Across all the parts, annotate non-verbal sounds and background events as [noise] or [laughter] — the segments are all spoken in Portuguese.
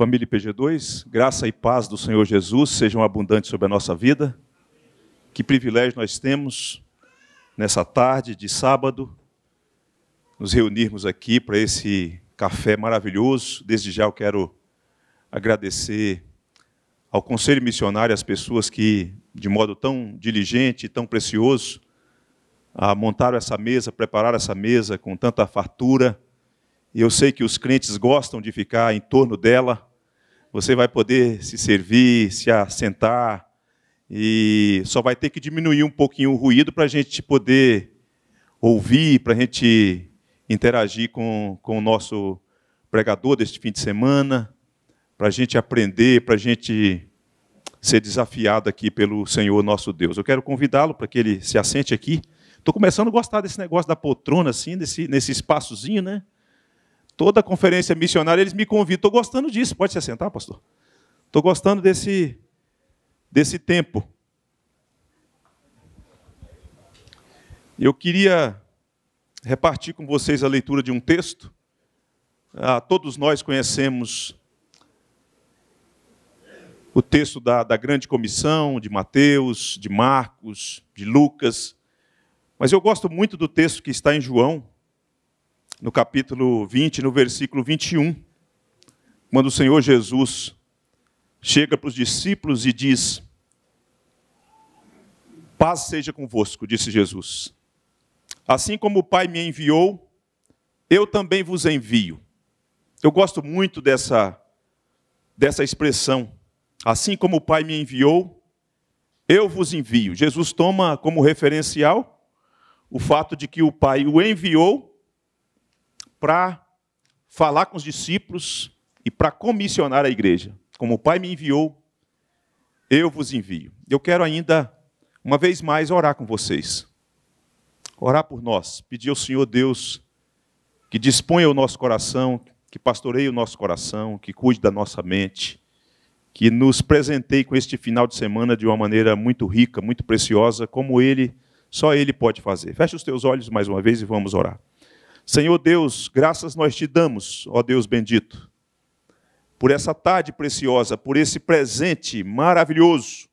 família IPG2, graça e paz do Senhor Jesus sejam abundantes sobre a nossa vida. Que privilégio nós temos nessa tarde de sábado nos reunirmos aqui para esse café maravilhoso. Desde já eu quero agradecer ao Conselho Missionário, as pessoas que, de modo tão diligente e tão precioso, montaram essa mesa, prepararam essa mesa com tanta fartura. E eu sei que os crentes gostam de ficar em torno dela, você vai poder se servir, se assentar, e só vai ter que diminuir um pouquinho o ruído para a gente poder ouvir, para a gente interagir com, com o nosso pregador deste fim de semana, para a gente aprender, para a gente ser desafiado aqui pelo Senhor nosso Deus. Eu quero convidá-lo para que ele se assente aqui. Estou começando a gostar desse negócio da poltrona, assim, nesse nesse espaçozinho, né? toda a conferência missionária, eles me convidam. Estou gostando disso. Pode se assentar, pastor? Estou gostando desse, desse tempo. Eu queria repartir com vocês a leitura de um texto. Ah, todos nós conhecemos o texto da, da grande comissão, de Mateus, de Marcos, de Lucas. Mas eu gosto muito do texto que está em João, no capítulo 20, no versículo 21, quando o Senhor Jesus chega para os discípulos e diz: Paz seja convosco, disse Jesus. Assim como o Pai me enviou, eu também vos envio. Eu gosto muito dessa, dessa expressão. Assim como o Pai me enviou, eu vos envio. Jesus toma como referencial o fato de que o Pai o enviou para falar com os discípulos e para comissionar a igreja. Como o Pai me enviou, eu vos envio. Eu quero ainda, uma vez mais, orar com vocês. Orar por nós. Pedir ao Senhor Deus que disponha o nosso coração, que pastoreie o nosso coração, que cuide da nossa mente, que nos presenteie com este final de semana de uma maneira muito rica, muito preciosa, como Ele, só Ele pode fazer. Feche os teus olhos mais uma vez e vamos orar. Senhor Deus, graças nós te damos, ó Deus bendito, por essa tarde preciosa, por esse presente maravilhoso,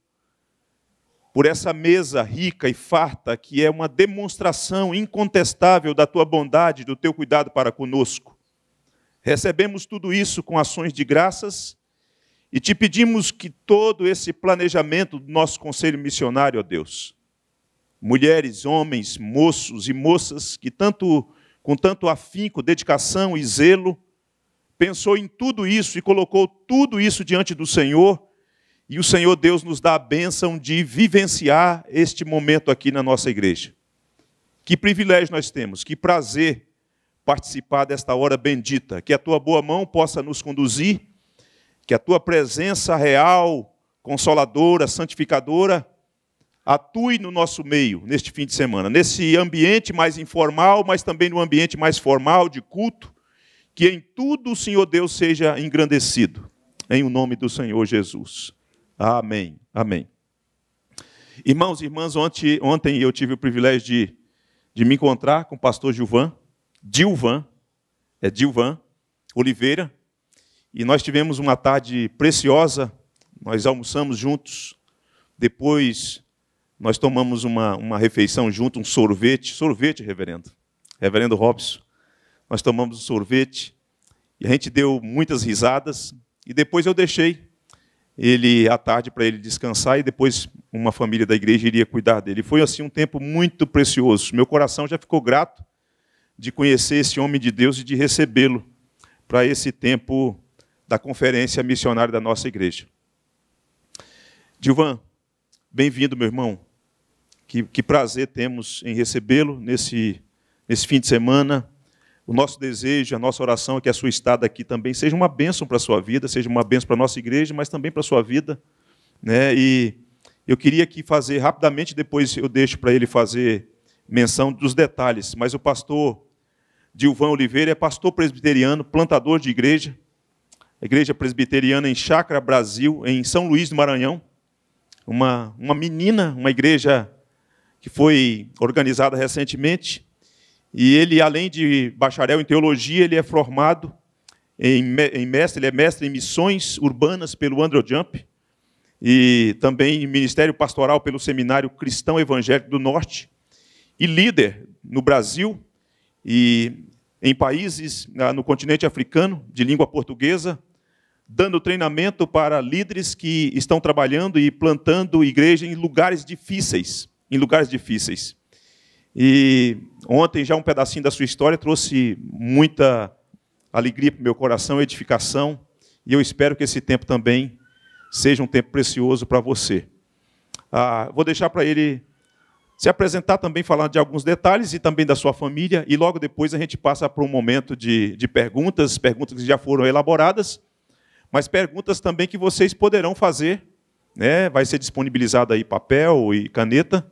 por essa mesa rica e farta que é uma demonstração incontestável da tua bondade, do teu cuidado para conosco. Recebemos tudo isso com ações de graças e te pedimos que todo esse planejamento do nosso conselho missionário, ó Deus, mulheres, homens, moços e moças que tanto com tanto afinco, dedicação e zelo, pensou em tudo isso e colocou tudo isso diante do Senhor, e o Senhor Deus nos dá a bênção de vivenciar este momento aqui na nossa igreja. Que privilégio nós temos, que prazer participar desta hora bendita, que a tua boa mão possa nos conduzir, que a tua presença real, consoladora, santificadora, atue no nosso meio neste fim de semana, nesse ambiente mais informal, mas também no ambiente mais formal de culto, que em tudo o Senhor Deus seja engrandecido, em o nome do Senhor Jesus. Amém. Amém. Irmãos e irmãs, ontem, ontem eu tive o privilégio de, de me encontrar com o pastor Gilvan, Dilvan, é Dilvan Oliveira, e nós tivemos uma tarde preciosa, nós almoçamos juntos, depois nós tomamos uma, uma refeição junto, um sorvete, sorvete, reverendo, reverendo Robson. Nós tomamos um sorvete e a gente deu muitas risadas e depois eu deixei ele à tarde para ele descansar e depois uma família da igreja iria cuidar dele. Foi assim um tempo muito precioso. Meu coração já ficou grato de conhecer esse homem de Deus e de recebê-lo para esse tempo da conferência missionária da nossa igreja. Dilvan, bem-vindo, meu irmão. Que, que prazer temos em recebê-lo nesse, nesse fim de semana. O nosso desejo, a nossa oração é que a sua estada aqui também seja uma bênção para a sua vida, seja uma bênção para a nossa igreja, mas também para a sua vida. Né? E eu queria aqui fazer rapidamente, depois eu deixo para ele fazer menção dos detalhes, mas o pastor Dilvan Oliveira é pastor presbiteriano, plantador de igreja, igreja presbiteriana em Chácara Brasil, em São Luís do Maranhão. Uma, uma menina, uma igreja que foi organizada recentemente. E ele, além de bacharel em teologia, ele é formado em, mestre, ele é mestre em missões urbanas pelo Andrew Jump e também em ministério pastoral pelo Seminário Cristão Evangélico do Norte e líder no Brasil e em países no continente africano de língua portuguesa, dando treinamento para líderes que estão trabalhando e plantando igreja em lugares difíceis em lugares difíceis. E ontem já um pedacinho da sua história trouxe muita alegria para o meu coração, edificação, e eu espero que esse tempo também seja um tempo precioso para você. Ah, vou deixar para ele se apresentar também, falando de alguns detalhes e também da sua família, e logo depois a gente passa para um momento de, de perguntas, perguntas que já foram elaboradas, mas perguntas também que vocês poderão fazer, né? vai ser disponibilizado aí papel e caneta,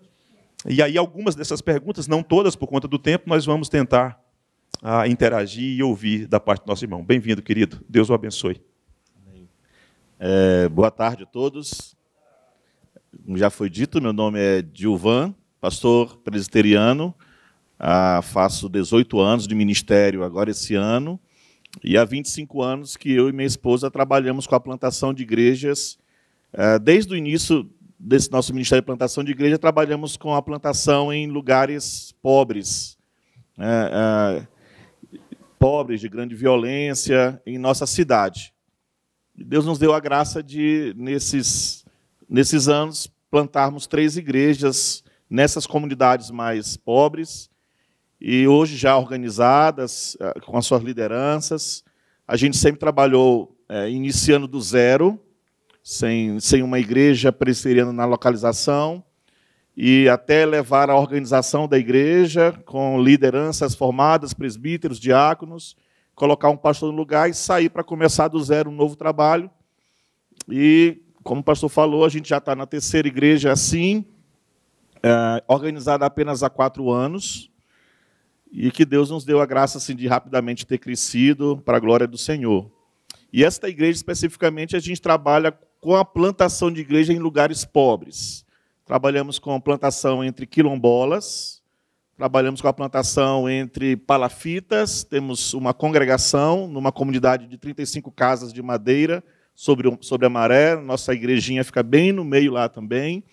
e aí, algumas dessas perguntas, não todas por conta do tempo, nós vamos tentar ah, interagir e ouvir da parte do nosso irmão. Bem-vindo, querido. Deus o abençoe. É, boa tarde a todos. Como já foi dito, meu nome é Dilvan, pastor presbiteriano. Ah, faço 18 anos de ministério agora esse ano. E há 25 anos que eu e minha esposa trabalhamos com a plantação de igrejas eh, desde o início desse nosso Ministério de Plantação de Igreja, trabalhamos com a plantação em lugares pobres, é, pobres de grande violência em nossa cidade. E Deus nos deu a graça de, nesses, nesses anos, plantarmos três igrejas nessas comunidades mais pobres e hoje já organizadas, ah, com as suas lideranças. A gente sempre trabalhou é, iniciando do zero, sem, sem uma igreja presbiteriana na localização, e até levar a organização da igreja, com lideranças formadas, presbíteros, diáconos, colocar um pastor no lugar e sair para começar do zero um novo trabalho. E, como o pastor falou, a gente já está na terceira igreja assim, é, organizada apenas há quatro anos, e que Deus nos deu a graça assim, de rapidamente ter crescido para a glória do Senhor. E esta igreja especificamente a gente trabalha com a plantação de igreja em lugares pobres. Trabalhamos com a plantação entre quilombolas, trabalhamos com a plantação entre palafitas, temos uma congregação numa comunidade de 35 casas de madeira sobre, sobre a maré, nossa igrejinha fica bem no meio lá também.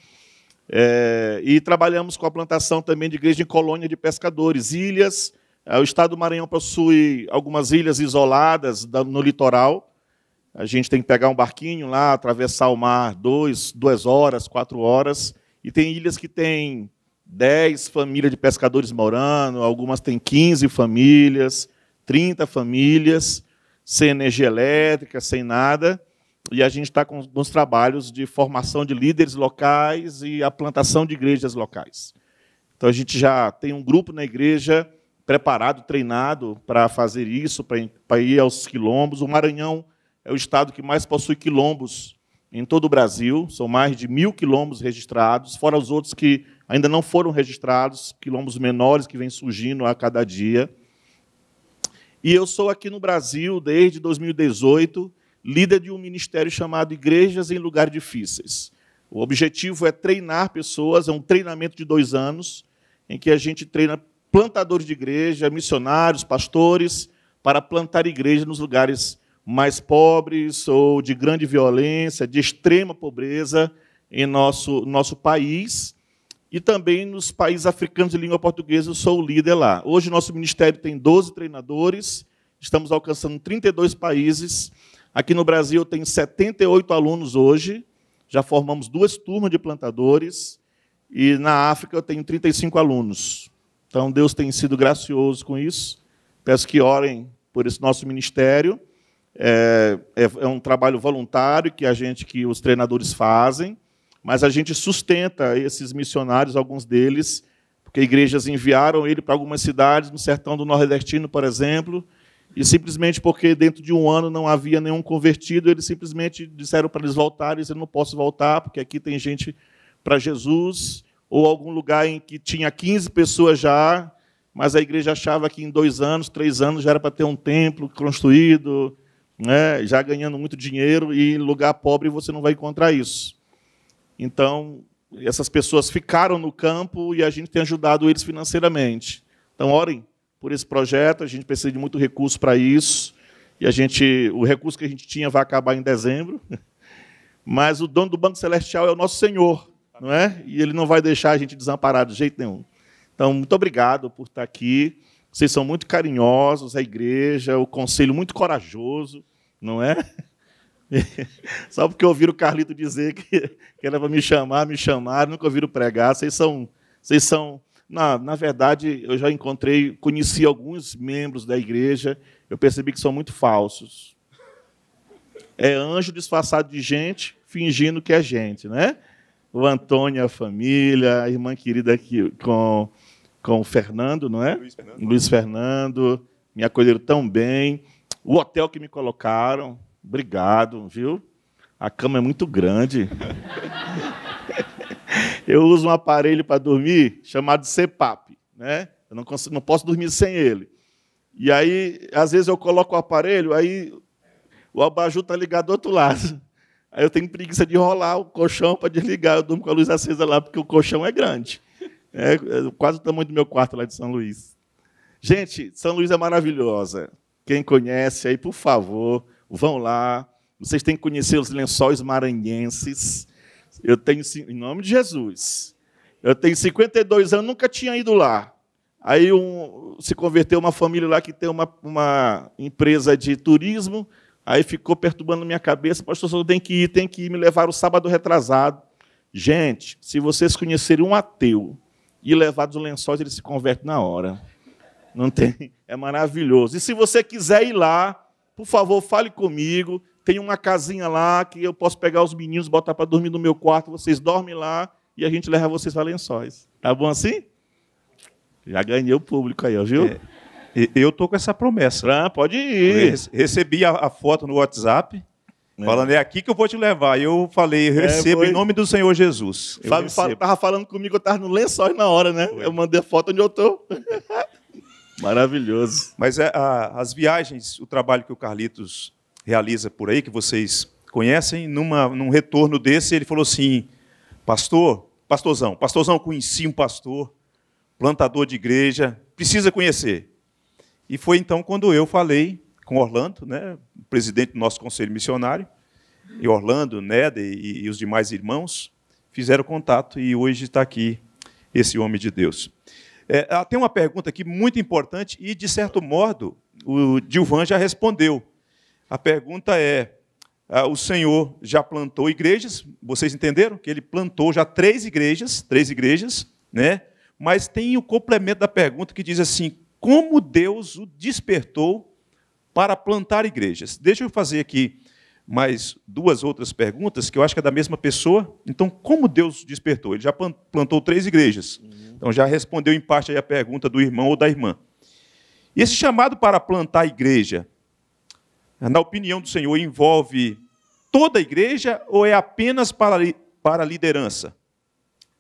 É, e trabalhamos com a plantação também de igreja em colônia de pescadores, ilhas. Eh, o estado do Maranhão possui algumas ilhas isoladas no litoral, a gente tem que pegar um barquinho lá, atravessar o mar dois, duas horas, quatro horas. E tem ilhas que tem dez famílias de pescadores morando, algumas têm 15 famílias, 30 famílias, sem energia elétrica, sem nada. E a gente está com alguns trabalhos de formação de líderes locais e a plantação de igrejas locais. Então a gente já tem um grupo na igreja preparado, treinado para fazer isso, para ir aos quilombos. O Maranhão é o estado que mais possui quilombos em todo o Brasil, são mais de mil quilombos registrados, fora os outros que ainda não foram registrados, quilombos menores que vêm surgindo a cada dia. E eu sou aqui no Brasil desde 2018, líder de um ministério chamado Igrejas em Lugares Difíceis. O objetivo é treinar pessoas, é um treinamento de dois anos, em que a gente treina plantadores de igreja, missionários, pastores, para plantar igreja nos lugares mais pobres ou de grande violência, de extrema pobreza em nosso, nosso país. E também nos países africanos de língua portuguesa, eu sou o líder lá. Hoje, nosso ministério tem 12 treinadores, estamos alcançando 32 países. Aqui no Brasil, tem 78 alunos hoje, já formamos duas turmas de plantadores. E na África, eu tenho 35 alunos. Então, Deus tem sido gracioso com isso. Peço que orem por esse nosso ministério. É, é, é, um trabalho voluntário que a gente, que os treinadores fazem, mas a gente sustenta esses missionários, alguns deles, porque igrejas enviaram ele para algumas cidades no sertão do nordestino, por exemplo, e simplesmente porque dentro de um ano não havia nenhum convertido, eles simplesmente disseram para eles voltarem, eu não posso voltar porque aqui tem gente para Jesus, ou algum lugar em que tinha 15 pessoas já, mas a igreja achava que em dois anos, três anos já era para ter um templo construído, né, já ganhando muito dinheiro, e em lugar pobre você não vai encontrar isso. Então, essas pessoas ficaram no campo e a gente tem ajudado eles financeiramente. Então, orem por esse projeto, a gente precisa de muito recurso para isso. E a gente, o recurso que a gente tinha vai acabar em dezembro. [laughs] Mas o dono do Banco Celestial é o nosso Senhor, não é? E ele não vai deixar a gente desamparado de jeito nenhum. Então, muito obrigado por estar aqui. Vocês são muito carinhosos, a igreja, o conselho muito corajoso não é? [laughs] Só porque ouviram o Carlito dizer que, que era para me chamar, me chamar, nunca ouviram pregar. Vocês são. Vocês são na, na verdade, eu já encontrei, conheci alguns membros da igreja, eu percebi que são muito falsos. É anjo disfarçado de gente, fingindo que é gente, né? O Antônio, a família, a irmã querida aqui com, com o Fernando, não é? Luiz Fernando. Luiz Fernando, me acolheram tão bem. O hotel que me colocaram, obrigado, viu? A cama é muito grande. [laughs] Eu uso um aparelho para dormir chamado CPAP, né? Eu não, consigo, não posso dormir sem ele. E aí, às vezes eu coloco o aparelho, aí o abajur está ligado do outro lado. [laughs] Aí eu tenho preguiça de rolar o colchão para desligar. Eu durmo com a luz acesa lá, porque o colchão é grande. É, é quase o tamanho do meu quarto lá de São Luís. Gente, São Luís é maravilhosa. Quem conhece aí, por favor, vão lá. Vocês têm que conhecer os lençóis maranhenses. Eu tenho, em nome de Jesus, eu tenho 52 anos, nunca tinha ido lá. Aí um, se converteu uma família lá que tem uma, uma empresa de turismo, aí ficou perturbando minha cabeça, pastor, só tem que ir, tem que ir, me levar o sábado retrasado. Gente, se vocês conhecerem um ateu e levar dos lençóis, ele se converte na hora. Não tem. [laughs] É maravilhoso. E se você quiser ir lá, por favor, fale comigo. Tem uma casinha lá que eu posso pegar os meninos, botar para dormir no meu quarto. Vocês dormem lá e a gente leva vocês para lençóis. Tá bom assim? Já ganhei o público aí, viu? É, eu tô com essa promessa. Ah, pode ir. Recebi a, a foto no WhatsApp. É. Falando, é aqui que eu vou te levar. Eu falei, eu é, recebo é, em nome do Senhor Jesus. Eu Fábio estava falando comigo, eu estava no lençóis na hora, né? Foi. Eu mandei a foto onde eu estou. [laughs] Maravilhoso. Mas é, a, as viagens, o trabalho que o Carlitos realiza por aí, que vocês conhecem, numa, num retorno desse, ele falou assim: Pastor, pastorzão, pastorzão, conheci um pastor, plantador de igreja, precisa conhecer. E foi então quando eu falei com Orlando, né, presidente do nosso conselho missionário, e Orlando, Neda e, e os demais irmãos fizeram contato e hoje está aqui esse homem de Deus. É, tem uma pergunta aqui muito importante e, de certo modo, o Dilvan já respondeu. A pergunta é: ah, o senhor já plantou igrejas? Vocês entenderam que ele plantou já três igrejas, três igrejas, né? Mas tem o complemento da pergunta que diz assim: como Deus o despertou para plantar igrejas? Deixa eu fazer aqui mais duas outras perguntas, que eu acho que é da mesma pessoa. Então, como Deus despertou? Ele já plantou três igrejas. Então, já respondeu em parte a pergunta do irmão ou da irmã. E esse chamado para plantar a igreja, na opinião do Senhor, envolve toda a igreja ou é apenas para, para a liderança?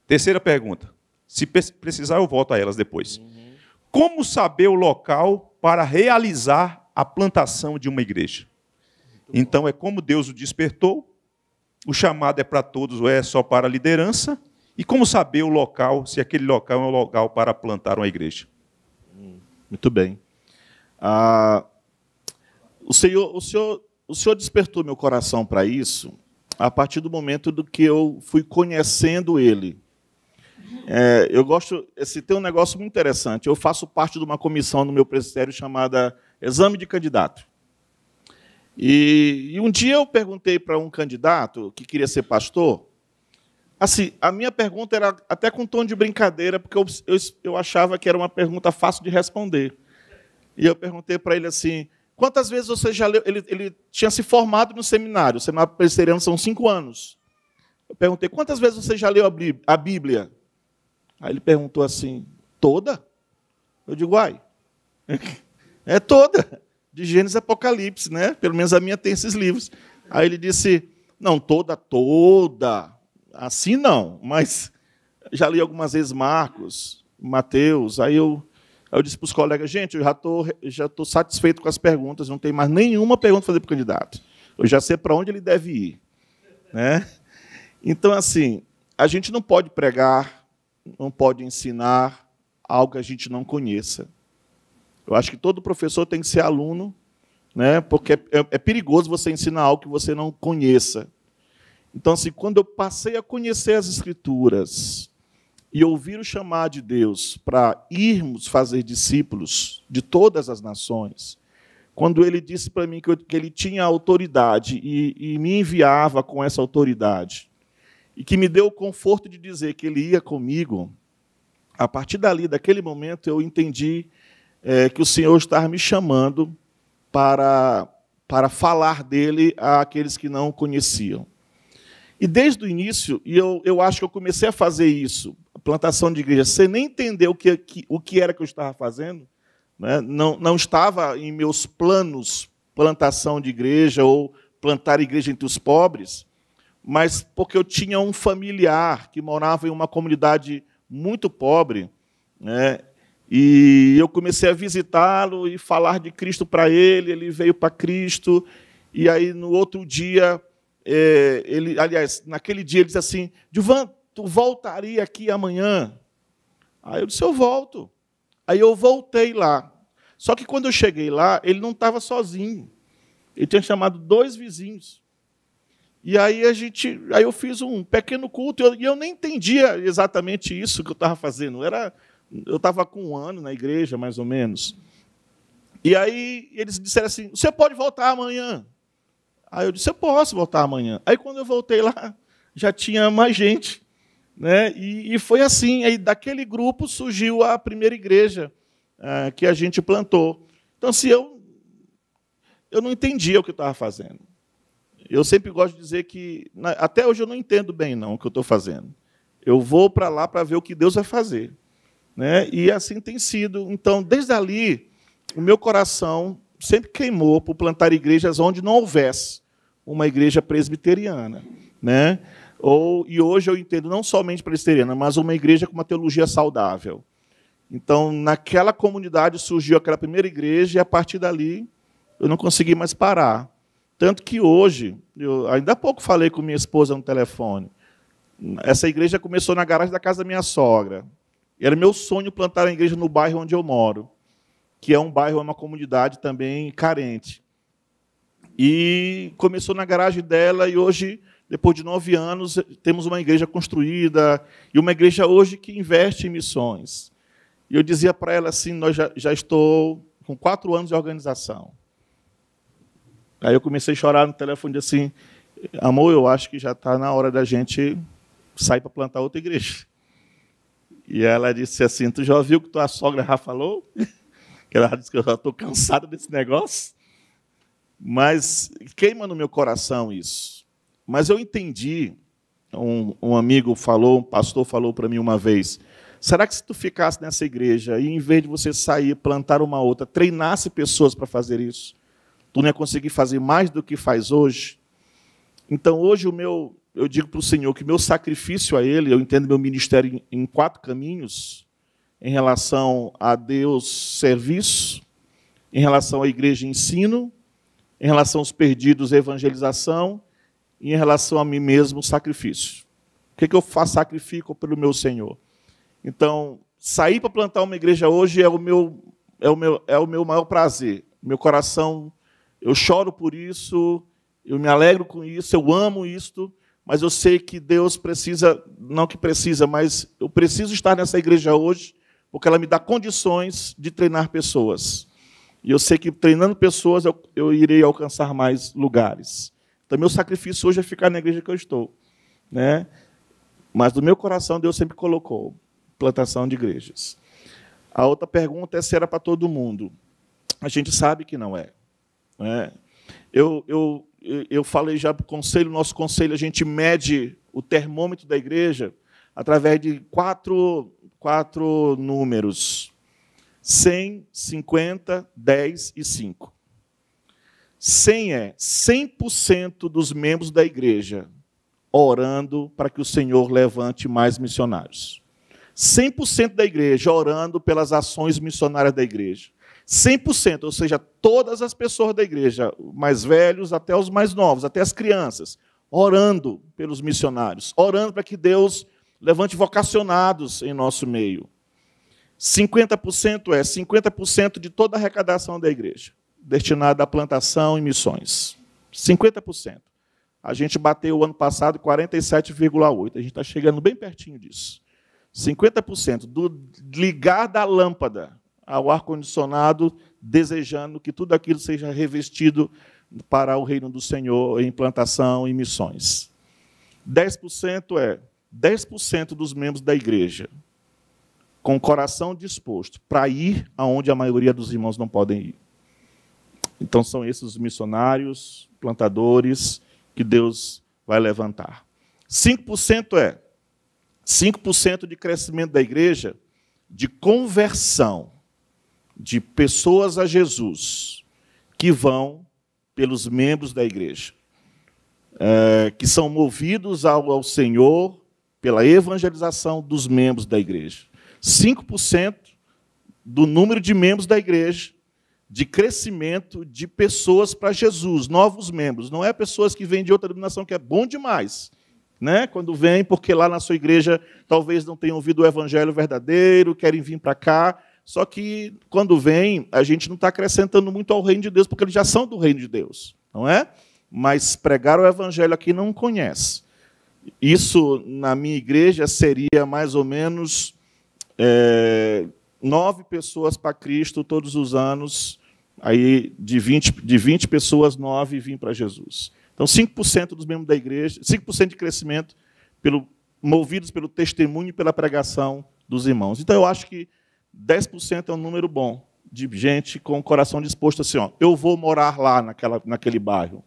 Terceira pergunta. Se precisar, eu volto a elas depois. Como saber o local para realizar a plantação de uma igreja? Então é como Deus o despertou, o chamado é para todos ou é só para a liderança, e como saber o local, se aquele local é um local para plantar uma igreja. Muito bem. Ah, o, senhor, o, senhor, o senhor despertou meu coração para isso a partir do momento do que eu fui conhecendo ele. É, eu gosto, se tem um negócio muito interessante. Eu faço parte de uma comissão no meu presbitério chamada Exame de Candidato. E, e um dia eu perguntei para um candidato que queria ser pastor. Assim, a minha pergunta era até com um tom de brincadeira, porque eu, eu, eu achava que era uma pergunta fácil de responder. E eu perguntei para ele assim: quantas vezes você já leu? Ele, ele tinha se formado no seminário, o seminário presbiteriano são cinco anos. Eu perguntei: quantas vezes você já leu a Bíblia? Aí ele perguntou assim: toda? Eu digo: uai, [laughs] é toda de Gênesis e Apocalipse, né? Pelo menos a minha tem esses livros. Aí ele disse: Não, toda, toda. Assim não, mas já li algumas vezes Marcos, Mateus. Aí eu, aí eu disse para os colegas: Gente, eu já estou já tô satisfeito com as perguntas, não tem mais nenhuma pergunta para fazer para o candidato. Eu já sei para onde ele deve ir. Né? Então, assim, a gente não pode pregar, não pode ensinar algo que a gente não conheça. Eu acho que todo professor tem que ser aluno, né? porque é, é, perigoso você ensinar algo que você não conheça. Então, assim, quando eu passei a conhecer as Escrituras e ouvir o chamar de Deus para irmos fazer discípulos de todas as nações, quando ele disse para mim que, eu, que, ele tinha autoridade e, e me enviava com essa autoridade, e que me deu o conforto de dizer que ele ia comigo, a partir dali, daquele momento, eu entendi é, que o Senhor estava me chamando para, para falar dele àqueles que não conheciam. E desde o início, e eu, eu acho que eu comecei a fazer isso, a plantação de igreja, sem nem entender o que, que, o que era que eu estava fazendo, né? não, não estava em meus planos plantação de igreja ou plantar igreja entre os pobres, mas porque eu tinha um familiar que morava em uma comunidade muito pobre, né? E eu comecei a visitá-lo e falar de Cristo para ele. Ele veio para Cristo. E aí, no outro dia, é, ele, aliás, naquele dia, ele disse assim: Divan, tu voltaria aqui amanhã? Aí eu disse: Eu volto. Aí eu voltei lá. Só que quando eu cheguei lá, ele não estava sozinho. Ele tinha chamado dois vizinhos. E aí a gente, aí eu fiz um pequeno culto e eu, eu nem entendia exatamente isso que eu estava fazendo. Era eu estava com um ano na igreja, mais ou menos. E aí eles disseram assim: você pode voltar amanhã. Aí eu disse: eu posso voltar amanhã. Aí quando eu voltei lá, já tinha mais gente. Né? E, e foi assim: aí daquele grupo surgiu a primeira igreja ah, que a gente plantou. Então, se eu. Eu não entendia o que eu estava fazendo. Eu sempre gosto de dizer que. Até hoje eu não entendo bem, não, o que eu estou fazendo. Eu vou para lá para ver o que Deus vai fazer. Né? E assim tem sido. Então, desde ali, o meu coração sempre queimou por plantar igrejas onde não houvesse uma igreja presbiteriana. Né? Ou, e hoje eu entendo não somente presbiteriana, mas uma igreja com uma teologia saudável. Então, naquela comunidade surgiu aquela primeira igreja, e a partir dali eu não consegui mais parar. Tanto que hoje, eu ainda há pouco falei com minha esposa no telefone. Essa igreja começou na garagem da casa da minha sogra. Era meu sonho plantar a igreja no bairro onde eu moro, que é um bairro, é uma comunidade também carente. E começou na garagem dela e hoje, depois de nove anos, temos uma igreja construída e uma igreja hoje que investe em missões. E eu dizia para ela assim: nós já, já estou com quatro anos de organização. Aí eu comecei a chorar no telefone assim, amor, eu acho que já está na hora da gente sair para plantar outra igreja. E ela disse assim: Tu já ouviu o que tua sogra já falou? [laughs] Que ela disse que eu já estou cansada desse negócio. Mas queima no meu coração isso. Mas eu entendi. Um, um amigo falou, um pastor falou para mim uma vez: Será que se tu ficasse nessa igreja e em vez de você sair, plantar uma outra, treinasse pessoas para fazer isso, tu não ia conseguir fazer mais do que faz hoje? Então hoje o meu eu digo para o Senhor que meu sacrifício a Ele, eu entendo meu ministério em, em quatro caminhos, em relação a Deus serviço, em relação à igreja ensino, em relação aos perdidos evangelização e em relação a mim mesmo sacrifício. O que, é que eu faço? Sacrifico pelo meu Senhor. Então, sair para plantar uma igreja hoje é o meu é o meu é o meu maior prazer. Meu coração, eu choro por isso, eu me alegro com isso, eu amo isto mas eu sei que Deus precisa, não que precisa, mas eu preciso estar nessa igreja hoje, porque ela me dá condições de treinar pessoas. E eu sei que treinando pessoas eu, eu irei alcançar mais lugares. Então, meu sacrifício hoje é ficar na igreja que eu estou. Né? Mas do meu coração, Deus sempre colocou plantação de igrejas. A outra pergunta é se era para todo mundo. A gente sabe que não é. Né? Eu, eu eu falei já para o conselho, nosso conselho, a gente mede o termômetro da igreja através de quatro, quatro números: 100, 50, 10 e 5. 100 é 100% dos membros da igreja orando para que o Senhor levante mais missionários. 100% da igreja orando pelas ações missionárias da igreja. 100%, ou seja, todas as pessoas da igreja, mais velhos até os mais novos, até as crianças, orando pelos missionários, orando para que Deus levante vocacionados em nosso meio. 50% é 50% de toda a arrecadação da igreja, destinada à plantação e missões. 50%. A gente bateu o ano passado 47,8%. A gente está chegando bem pertinho disso. 50% do ligar da lâmpada ao ar-condicionado, desejando que tudo aquilo seja revestido para o reino do Senhor em plantação e missões. 10% é 10% dos membros da igreja com o coração disposto para ir aonde a maioria dos irmãos não podem ir. Então são esses os missionários, plantadores que Deus vai levantar. 5% é 5% de crescimento da igreja de conversão de pessoas a Jesus que vão pelos membros da igreja, é, que são movidos ao, ao Senhor pela evangelização dos membros da igreja. 5% do número de membros da igreja, de crescimento de pessoas para Jesus, novos membros. Não é pessoas que vêm de outra denominação, que é bom demais. Né? Quando vêm, porque lá na sua igreja talvez não tenham ouvido o evangelho verdadeiro, querem vir para cá. Só que quando vem, a gente não está acrescentando muito ao reino de Deus, porque eles já são do reino de Deus, não é? Mas pregar o evangelho aqui não conhece. Isso, na minha igreja, seria mais ou menos é, nove pessoas para Cristo todos os anos, aí de 20, de 20 pessoas, nove vêm para Jesus. Então, 5% dos membros da igreja, 5% de crescimento, pelo, movidos pelo testemunho e pela pregação dos irmãos. Então, eu acho que 10% é um número bom de gente com o coração disposto assim, ó, eu vou morar lá naquela, naquele bairro,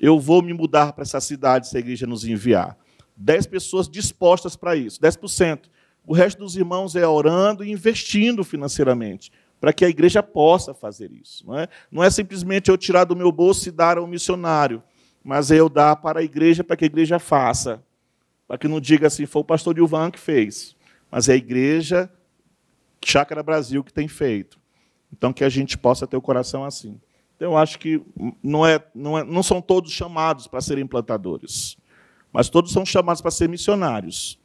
eu vou me mudar para essa cidade se a igreja nos enviar. 10 pessoas dispostas para isso, 10%. O resto dos irmãos é orando e investindo financeiramente para que a igreja possa fazer isso. Não é? não é simplesmente eu tirar do meu bolso e dar ao missionário, mas é eu dar para a igreja para que a igreja faça. Para que não diga assim, foi o pastor Ilvan que fez. Mas é a igreja Chácara Brasil que tem feito. Então, que a gente possa ter o coração assim. Então, eu acho que não, é, não, é, não são todos chamados para serem plantadores, mas todos são chamados para ser missionários,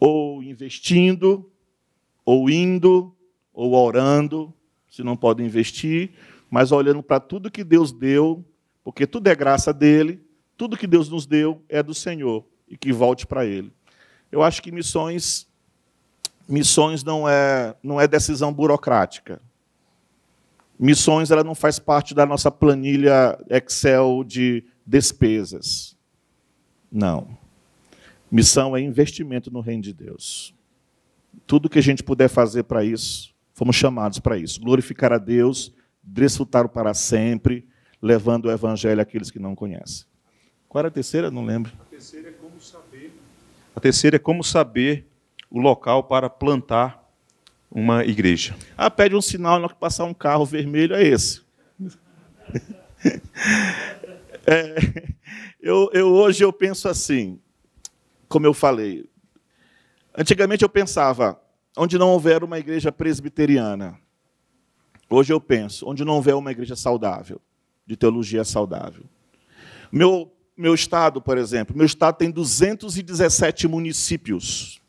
ou investindo, ou indo, ou orando, se não podem investir, mas olhando para tudo que Deus deu, porque tudo é graça dele, tudo que Deus nos deu é do Senhor e que volte para ele. Eu acho que missões Missões não é, não é decisão burocrática. Missões ela não faz parte da nossa planilha Excel de despesas. Não. Missão é investimento no reino de Deus. Tudo que a gente puder fazer para isso, fomos chamados para isso. Glorificar a Deus, desfrutar para sempre, levando o evangelho àqueles que não conhecem. Qual era a terceira? Não lembro. A terceira é como saber. A terceira é como saber o local para plantar uma igreja. Ah, pede um sinal, na que passar um carro vermelho, é esse. [laughs] é, eu, eu, hoje eu penso assim, como eu falei. Antigamente eu pensava, onde não houver uma igreja presbiteriana. Hoje eu penso, onde não houver uma igreja saudável, de teologia saudável. Meu, meu estado, por exemplo, meu estado tem 217 municípios.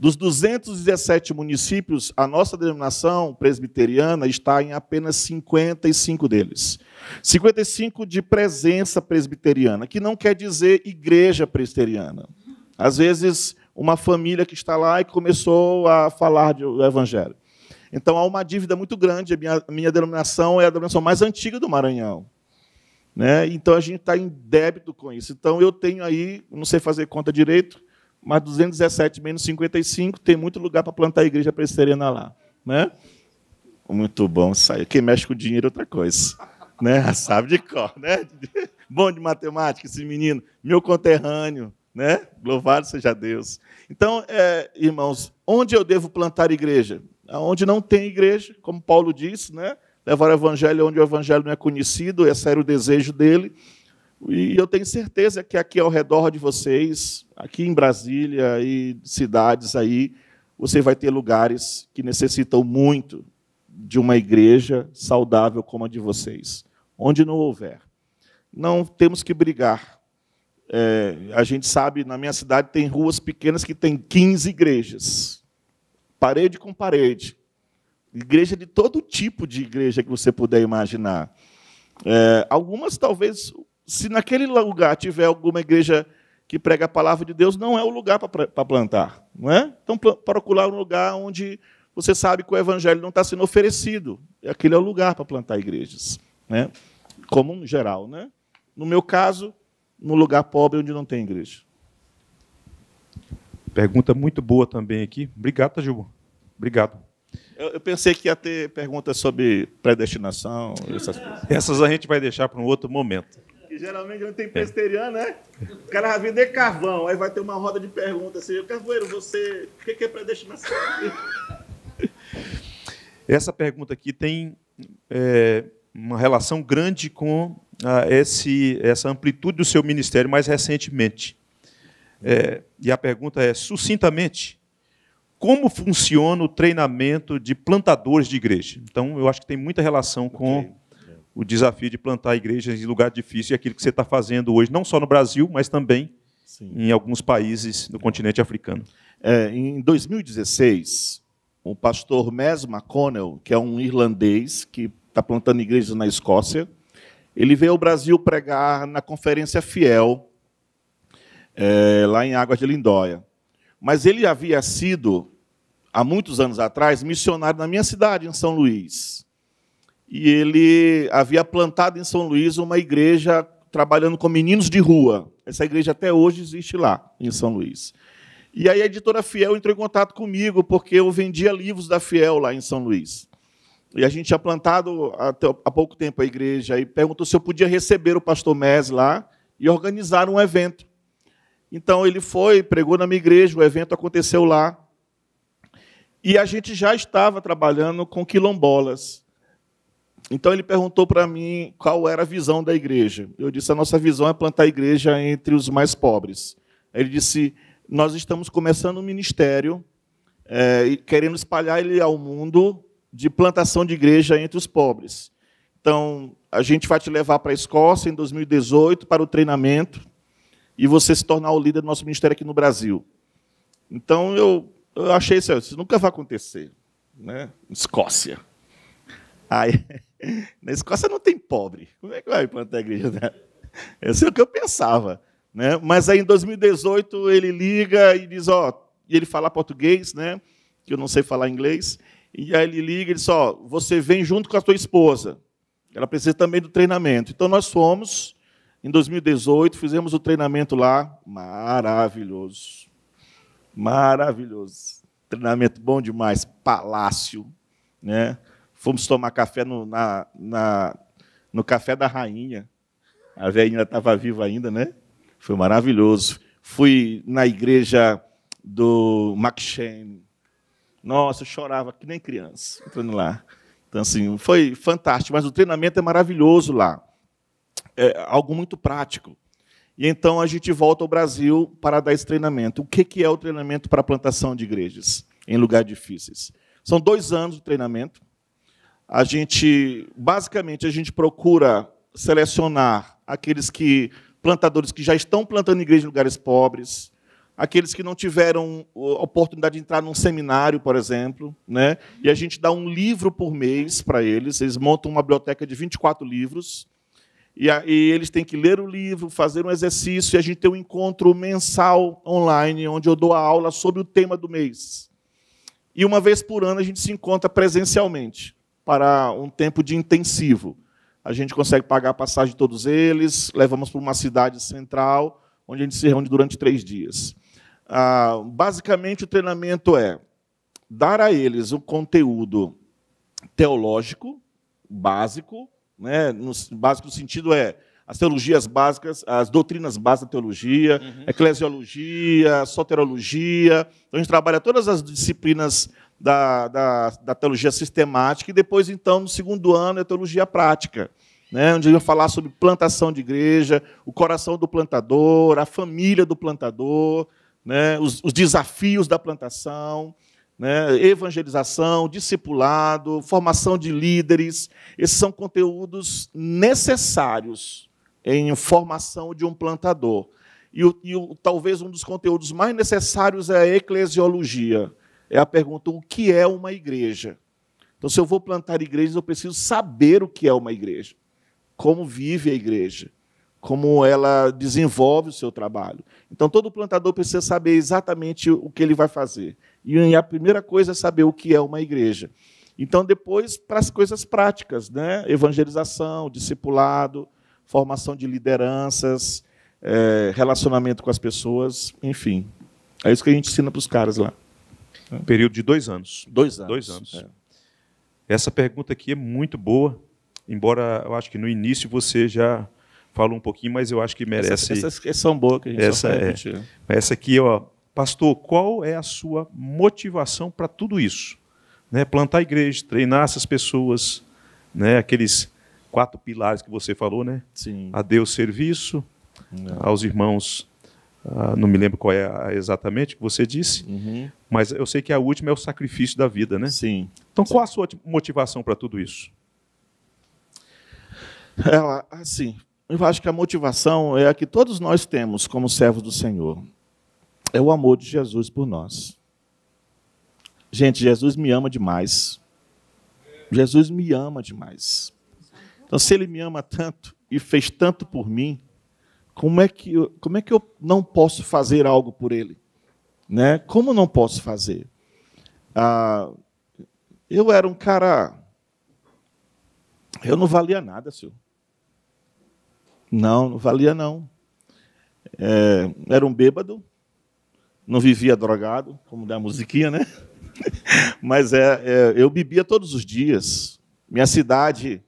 Dos 217 municípios, a nossa denominação presbiteriana está em apenas 55 deles. 55 de presença presbiteriana, que não quer dizer igreja presbiteriana. Às vezes, uma família que está lá e começou a falar do evangelho. Então, há uma dívida muito grande. A minha, minha denominação é a denominação mais antiga do Maranhão. Né? Então, a gente está em débito com isso. Então, eu tenho aí, não sei fazer conta direito, mas 217 menos 55 tem muito lugar para plantar a igreja presbiteriana lá, né? Muito bom, saiu. Quem mexe com dinheiro é outra coisa, né? [laughs] Sabe de cor, né? [laughs] Bom de matemática esse menino, meu conterrâneo, né? Louvado seja Deus. Então, é, irmãos, onde eu devo plantar igreja? Onde não tem igreja, como Paulo disse, né? Levar o evangelho onde o evangelho não é conhecido, esse era o desejo dele. E eu tenho certeza que aqui ao redor de vocês, aqui em Brasília e cidades aí, você vai ter lugares que necessitam muito de uma igreja saudável como a de vocês, onde não houver. Não temos que brigar. É, a gente sabe, na minha cidade tem ruas pequenas que tem 15 igrejas, parede com parede. Igreja de todo tipo de igreja que você puder imaginar. É, algumas talvez se naquele lugar tiver alguma igreja que prega a palavra de Deus, não é o lugar para plantar, não é? Então, procurar um lugar onde você sabe que o evangelho não está sendo oferecido. Aquele é o lugar para plantar igrejas, né? Como em geral, né? No meu caso, no lugar pobre onde não tem igreja. Pergunta muito boa também aqui. Obrigado, Tajuba. Tá, Obrigado. Eu, eu, pensei que ia ter perguntas sobre predestinação, essas coisas. Essas a gente vai deixar para um outro momento geralmente não tem é. pesteriano, né? O cara vai vender carvão, aí vai ter uma roda de perguntas assim, Carvoeiro, você, o que é predestinação? [laughs] Essa pergunta aqui tem é, uma relação grande com a, ah, esse, essa amplitude do seu ministério mais recentemente. É, e a pergunta é, sucintamente, como funciona o treinamento de plantadores de igreja? Então, eu acho que tem muita relação com okay o desafio de plantar igrejas em lugar difícil e aquilo que você está fazendo hoje, não só no Brasil, mas também Sim. em alguns países do continente africano. É, em 2016, o pastor Mes McConnell, que é um irlandês que está plantando igrejas na Escócia, ele veio ao Brasil pregar na Conferência Fiel, é, lá em Águas de Lindóia. Mas ele havia sido, há muitos anos atrás, missionário na minha cidade, em São Luís e ele havia plantado em São Luís uma igreja trabalhando com meninos de rua. Essa igreja até hoje existe lá, em São Luís. E aí a editora Fiel entrou em contato comigo, porque eu vendia livros da Fiel lá em São Luís. E a gente tinha plantado há pouco tempo a igreja e perguntou se eu podia receber o pastor Mes lá e organizar um evento. Então ele foi, pregou na minha igreja, o evento aconteceu lá. E a gente já estava trabalhando com quilombolas. Então ele perguntou para mim qual era a visão da igreja. Eu disse: a nossa visão é plantar a igreja entre os mais pobres. Ele disse: nós estamos começando um ministério é, e querendo espalhar ele ao mundo de plantação de igreja entre os pobres. Então a gente vai te levar para a Escócia em 2018 para o treinamento e você se tornar o líder do nosso ministério aqui no Brasil. Então eu, eu achei isso, isso nunca vai acontecer, né? Escócia. Aí [laughs] Na Escócia não tem pobre. Como é que vai plantar a igreja dela? Esse é o que eu pensava. Né? Mas aí em 2018 ele liga e diz, ó, e ele fala português, né? Que eu não sei falar inglês. E aí ele liga e diz, ó, você vem junto com a sua esposa. Ela precisa também do treinamento. Então nós fomos em 2018, fizemos o treinamento lá, maravilhoso. Maravilhoso. Treinamento bom demais, palácio, né? Fomos tomar café no, na, na, no Café da Rainha. A velhinha estava viva ainda, né? Foi maravilhoso. Fui na igreja do McShane. Nossa, eu chorava que nem criança, entrando lá. Então, assim, foi fantástico. Mas o treinamento é maravilhoso lá. É algo muito prático. E então a gente volta ao Brasil para dar esse treinamento. O que é o treinamento para a plantação de igrejas em lugares difíceis? São dois anos de treinamento a gente basicamente a gente procura selecionar aqueles que plantadores que já estão plantando igreja em lugares pobres, aqueles que não tiveram oportunidade de entrar num seminário, por exemplo, né? E a gente dá um livro por mês para eles, eles montam uma biblioteca de 24 livros. E, a, e eles têm que ler o livro, fazer um exercício, e a gente tem um encontro mensal online, onde eu dou a aula sobre o tema do mês. E uma vez por ano a gente se encontra presencialmente para um tempo de intensivo. A gente consegue pagar a passagem de todos eles, levamos para uma cidade central, onde a gente se reúne durante três dias. Ah, basicamente, o treinamento é dar a eles o conteúdo teológico básico, né? no básico no sentido é as teologias básicas, as doutrinas básicas da teologia, uhum. eclesiologia, soterologia. Então, a gente trabalha todas as disciplinas da, da, da teologia sistemática, e depois, então, no segundo ano, é teologia prática. Né, onde ele vai falar sobre plantação de igreja, o coração do plantador, a família do plantador, né, os, os, desafios da plantação, né, evangelização, discipulado, formação de líderes. Esses são conteúdos necessários em formação de um plantador. E, e o, talvez um dos conteúdos mais necessários é a eclesiologia, é a pergunta: o que é uma igreja? Então, se eu vou plantar igrejas, eu preciso saber o que é uma igreja, como vive a igreja, como ela desenvolve o seu trabalho. Então, todo plantador precisa saber exatamente o que ele vai fazer. E a primeira coisa é saber o que é uma igreja. Então, depois, para as coisas práticas, né? evangelização, discipulado, formação de lideranças, eh, relacionamento com as pessoas, enfim. É isso que a gente ensina para os caras lá. Um período de dois anos. Dois anos. Dois anos. É. Essa pergunta aqui é muito boa, embora eu acho que no início você já falou um pouquinho, mas eu acho que merece. Essas, essas são boas que a gente essa só é. Essa aqui, ó, pastor, qual é a sua motivação para tudo isso? Né, plantar a igreja, treinar essas pessoas, né, aqueles quatro pilares que você falou, né? Sim. A Deus serviço, Não. aos irmãos ah, não me lembro qual é exatamente que você disse, uhum. mas eu sei que a última é o sacrifício da vida, né? Sim. Então, qual a sua motivação para tudo isso? Ela, assim, eu acho que a motivação é a que todos nós temos como servos do Senhor. É o amor de Jesus por nós. Gente, Jesus me ama demais. Jesus me ama demais. Então, se ele me ama tanto e fez tanto por mim, como é que eu, como é que eu não posso fazer algo por ele? Né? Como não posso fazer? Ah, eu era um cara. Eu não valia nada, senhor. Não, não valia não. É, era um bêbado, não vivia drogado, como da musiquinha, né? [laughs] Mas é, é, eu bebia todos os dias. Minha cidade,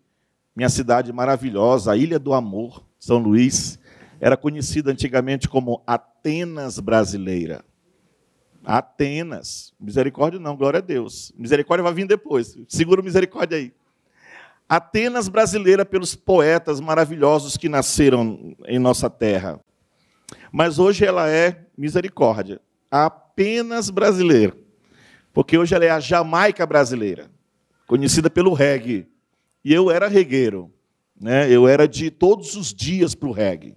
minha cidade maravilhosa, a Ilha do Amor, São Luís, era conhecida antigamente como Atenas brasileira. Atenas. Misericórdia não, glória a Deus. Misericórdia vai vir depois. Segura a misericórdia aí. Atenas brasileira pelos poetas maravilhosos que nasceram em nossa terra. Mas hoje ela é misericórdia, apenas brasileira. Porque hoje ela é a Jamaica brasileira, conhecida pelo reggae. E eu era regueiro, né? Eu era de todos os dias para o reggae.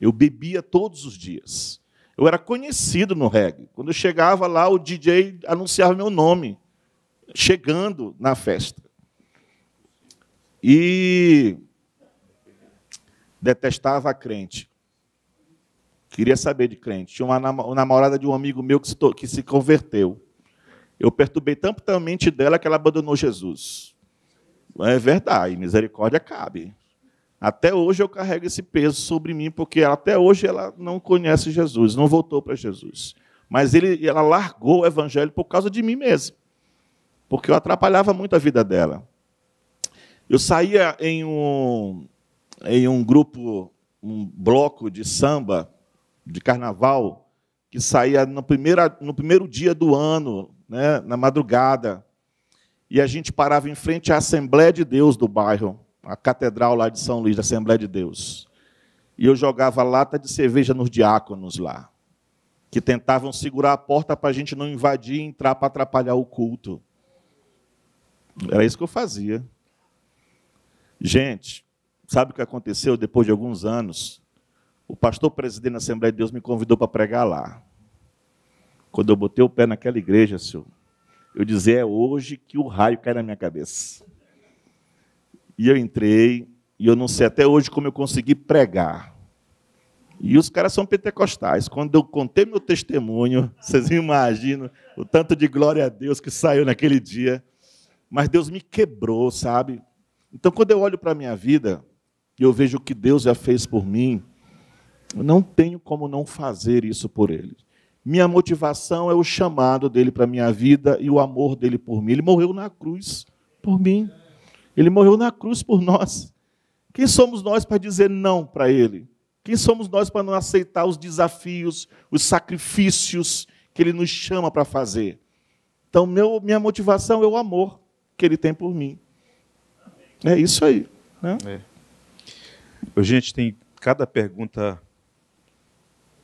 Eu bebia todos os dias. Eu era conhecido no reggae. Quando eu chegava lá, o DJ anunciava meu nome, chegando na festa. E detestava a crente. Queria saber de crente. Tinha uma namorada de um amigo meu que se, que se converteu. Eu perturbei tanto a mente dela que ela abandonou Jesus. É verdade, misericórdia cabe. Até hoje eu carrego esse peso sobre mim, porque até hoje ela não conhece Jesus, não voltou para Jesus. Mas ele, ela largou o evangelho por causa de mim mesmo, porque eu atrapalhava muito a vida dela. Eu saía em um, em um grupo, um bloco de samba, de carnaval, que saía no, primeiro no primeiro dia do ano, né, na madrugada. E a gente parava em frente à Assembleia de Deus do bairro a catedral lá de São Luís, da Assembleia de Deus. E eu jogava lata de cerveja nos diáconos lá, que tentavam segurar a porta para a gente não invadir e entrar para atrapalhar o culto. Era isso que eu fazia. Gente, sabe o que aconteceu depois de alguns anos? O pastor presidente da Assembleia de Deus me convidou para pregar lá. Quando eu botei o pé naquela igreja, senhor, eu dizia: é hoje que o raio cai na minha cabeça. E eu entrei, e eu não sei até hoje como eu consegui pregar. E os caras são pentecostais. Quando eu contei meu testemunho, [laughs] vocês imaginam o tanto de glória a Deus que saiu naquele dia. Mas Deus me quebrou, sabe? Então, quando eu olho para a minha vida e eu vejo o que Deus já fez por mim, eu não tenho como não fazer isso por Ele. Minha motivação é o chamado dele para a minha vida e o amor dele por mim. Ele morreu na cruz por mim. Ele morreu na cruz por nós. Quem somos nós para dizer não para Ele? Quem somos nós para não aceitar os desafios, os sacrifícios que Ele nos chama para fazer? Então, meu, minha motivação é o amor que Ele tem por mim. É isso aí. Né? É. a gente tem cada pergunta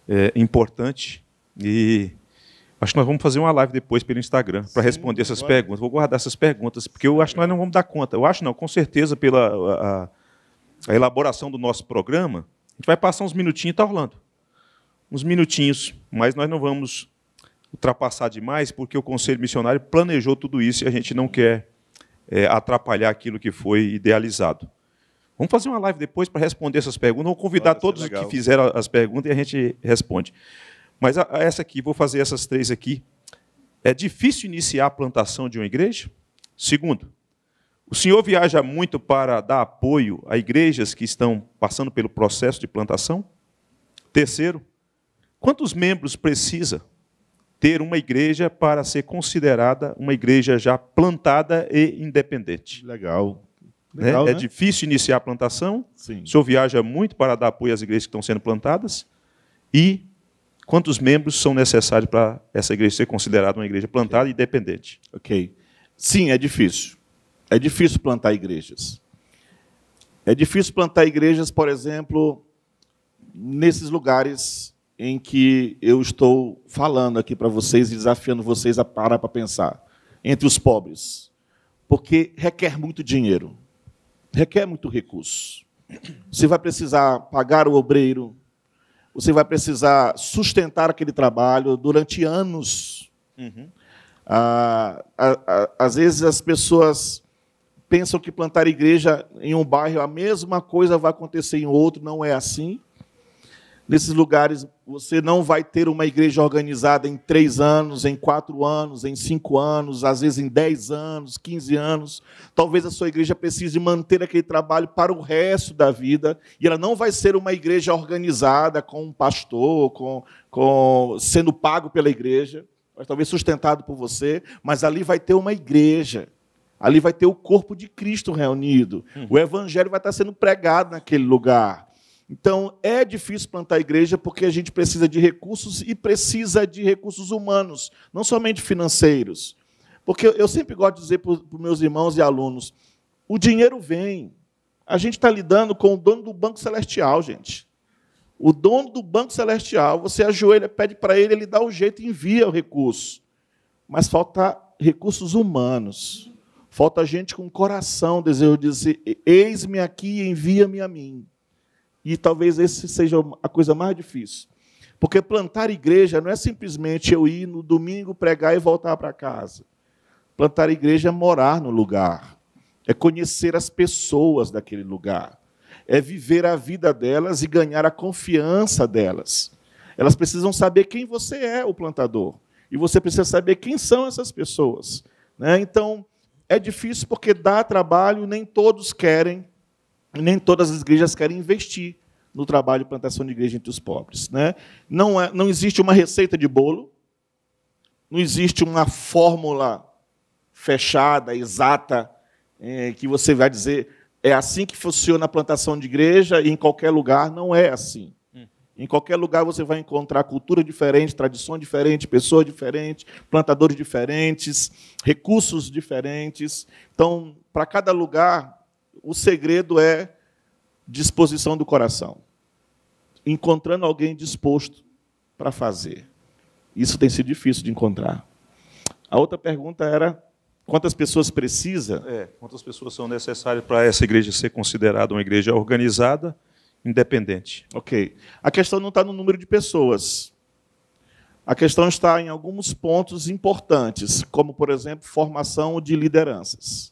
é, importante e Acho que nós vamos fazer uma live depois pelo Instagram para responder essas agora. perguntas. Vou guardar essas perguntas, porque eu acho que nós não vamos dar conta. Eu acho não, com certeza, pela a, a elaboração do nosso programa, a gente vai passar uns minutinhos tá rolando. Uns minutinhos, mas nós não vamos ultrapassar demais, porque o Conselho Missionário planejou tudo isso e a gente não quer é, atrapalhar aquilo que foi idealizado. Vamos fazer uma live depois para responder essas perguntas. Vou convidar é todos legal. que fizeram as perguntas e a gente responde. Mas a, a essa aqui, vou fazer essas três aqui. É difícil iniciar a plantação de uma igreja? Segundo, o senhor viaja muito para dar apoio a igrejas que estão passando pelo processo de plantação? Terceiro, quantos membros precisa ter uma igreja para ser considerada uma igreja já plantada e independente? Legal. Né? Legal é né? É difícil iniciar a plantação. Sim. O senhor viaja muito para dar apoio às igrejas que estão sendo plantadas. E quantos membros são necessários para essa igreja ser considerada uma igreja plantada e dependente? Ok. Sim, é difícil. É difícil plantar igrejas. É difícil plantar igrejas, por exemplo, nesses lugares em que eu estou falando aqui para vocês e desafiando vocês a parar para pensar. Entre os pobres. Porque requer muito dinheiro, requer muito recurso. Você vai precisar pagar o obreiro, você vai precisar sustentar aquele trabalho durante anos. Uhum. Ah, a, a, às vezes as pessoas pensam que plantar igreja em um bairro a mesma coisa vai acontecer em outro, não é assim. Nesses lugares, você não vai ter uma igreja organizada em três anos, em quatro anos, em cinco anos, às vezes em dez anos, quinze anos. Talvez a sua igreja precise manter aquele trabalho para o resto da vida. E ela não vai ser uma igreja organizada com um pastor, com, com sendo pago pela igreja, mas talvez sustentado por você. Mas ali vai ter uma igreja. Ali vai ter o corpo de Cristo reunido. Hum. O evangelho vai estar sendo pregado naquele lugar. Então, é difícil plantar a igreja porque a gente precisa de recursos e precisa de recursos humanos, não somente financeiros. Porque eu sempre gosto de dizer para os meus irmãos e alunos: o dinheiro vem. A gente está lidando com o dono do Banco Celestial, gente. O dono do Banco Celestial, você ajoelha, pede para ele, ele dá o jeito e envia o recurso. Mas falta recursos humanos. Falta gente com coração, desejo dizer: eis-me aqui, envia-me a mim. E talvez esse seja a coisa mais difícil. Porque plantar igreja não é simplesmente eu ir no domingo pregar e voltar para casa. Plantar igreja é morar no lugar, é conhecer as pessoas daquele lugar, é viver a vida delas e ganhar a confiança delas. Elas precisam saber quem você é, o plantador, e você precisa saber quem são essas pessoas. Né? Então, é difícil porque dá trabalho, nem todos querem, nem todas as igrejas querem investir no trabalho de plantação de igreja entre os pobres. Né? Não, é, não existe uma receita de bolo, não existe uma fórmula fechada, exata, é, que você vai dizer é assim que funciona a plantação de igreja e em qualquer lugar não é assim. Hum. Em qualquer lugar você vai encontrar cultura diferente, tradição diferente, pessoas diferentes, plantadores diferentes, recursos diferentes. Então, para cada lugar, o segredo é disposição do coração. Encontrando alguém disposto para fazer. Isso tem sido difícil de encontrar. A outra pergunta era quantas pessoas precisa? É, quantas pessoas são necessárias para essa igreja ser considerada uma igreja organizada, independente? Ok. A questão não está no número de pessoas. A questão está em alguns pontos importantes, como, por exemplo, formação de lideranças.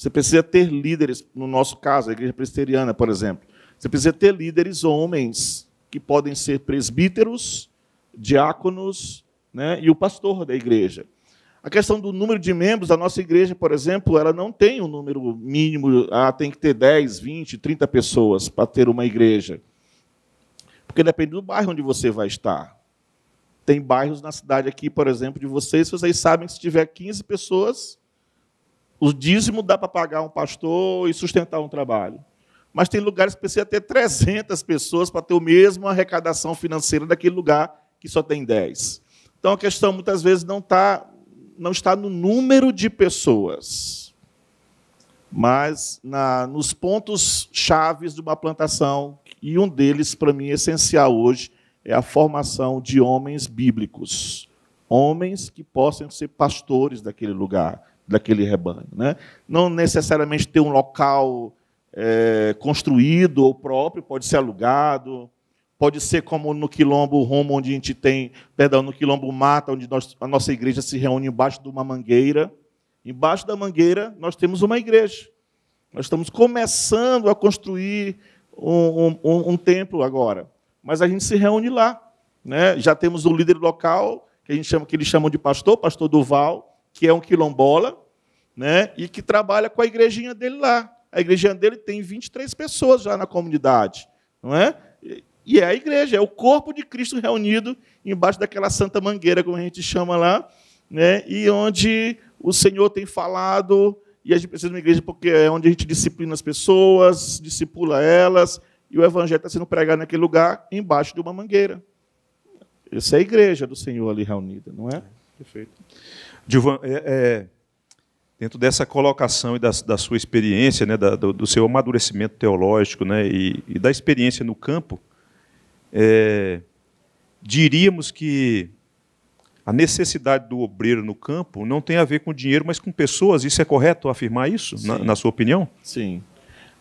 Você precisa ter líderes, no nosso caso, a igreja presbiteriana, por exemplo. Você precisa ter líderes homens, que podem ser presbíteros, diáconos né, e o pastor da igreja. A questão do número de membros da nossa igreja, por exemplo, ela não tem um número mínimo, ah, tem que ter 10, 20, 30 pessoas para ter uma igreja. Porque depende do bairro onde você vai estar. Tem bairros na cidade aqui, por exemplo, de vocês, vocês sabem que se tiver 15 pessoas, o dízimo dá para pagar um pastor e sustentar um trabalho. Mas tem lugares que precisa ter 300 pessoas para ter a mesma arrecadação financeira daquele lugar que só tem 10. Então a questão muitas vezes não, está não está no número de pessoas, mas na, nos pontos chaves de uma plantação. E um deles, para mim, é essencial hoje, é a formação de homens bíblicos. Homens que possam ser pastores daquele lugar daquele rebanho. Né? Não necessariamente ter um local é, construído ou próprio, pode ser alugado, pode ser como no quilombo Roma, onde a gente tem, perdão, no quilombo Mata, onde nós, a nossa igreja se reúne embaixo de uma mangueira. Embaixo da mangueira nós temos uma igreja. Nós estamos começando a construir um, um, um templo agora, mas a gente se reúne lá. Né? Já temos um líder local, que, a gente chama, que eles chamam de pastor, pastor Duval, que é um quilombola, né, e que trabalha com a igrejinha dele lá. A igrejinha dele tem 23 pessoas já na comunidade, não é? E é a igreja, é o corpo de Cristo reunido embaixo daquela santa mangueira, como a gente chama lá, né? e onde o Senhor tem falado, e a gente precisa de uma igreja porque é onde a gente disciplina as pessoas, discipula elas, e o evangelho está sendo pregado naquele lugar, embaixo de uma mangueira. Essa é a igreja do Senhor ali reunida, não é? é perfeito. Divan, é, é, dentro dessa colocação e da, da sua experiência, né, da, do, do, seu amadurecimento teológico né, e, e da experiência no campo, é, diríamos que a necessidade do obreiro no campo não tem a ver com dinheiro, mas com pessoas. Isso é correto afirmar isso, na, na, sua opinião? Sim.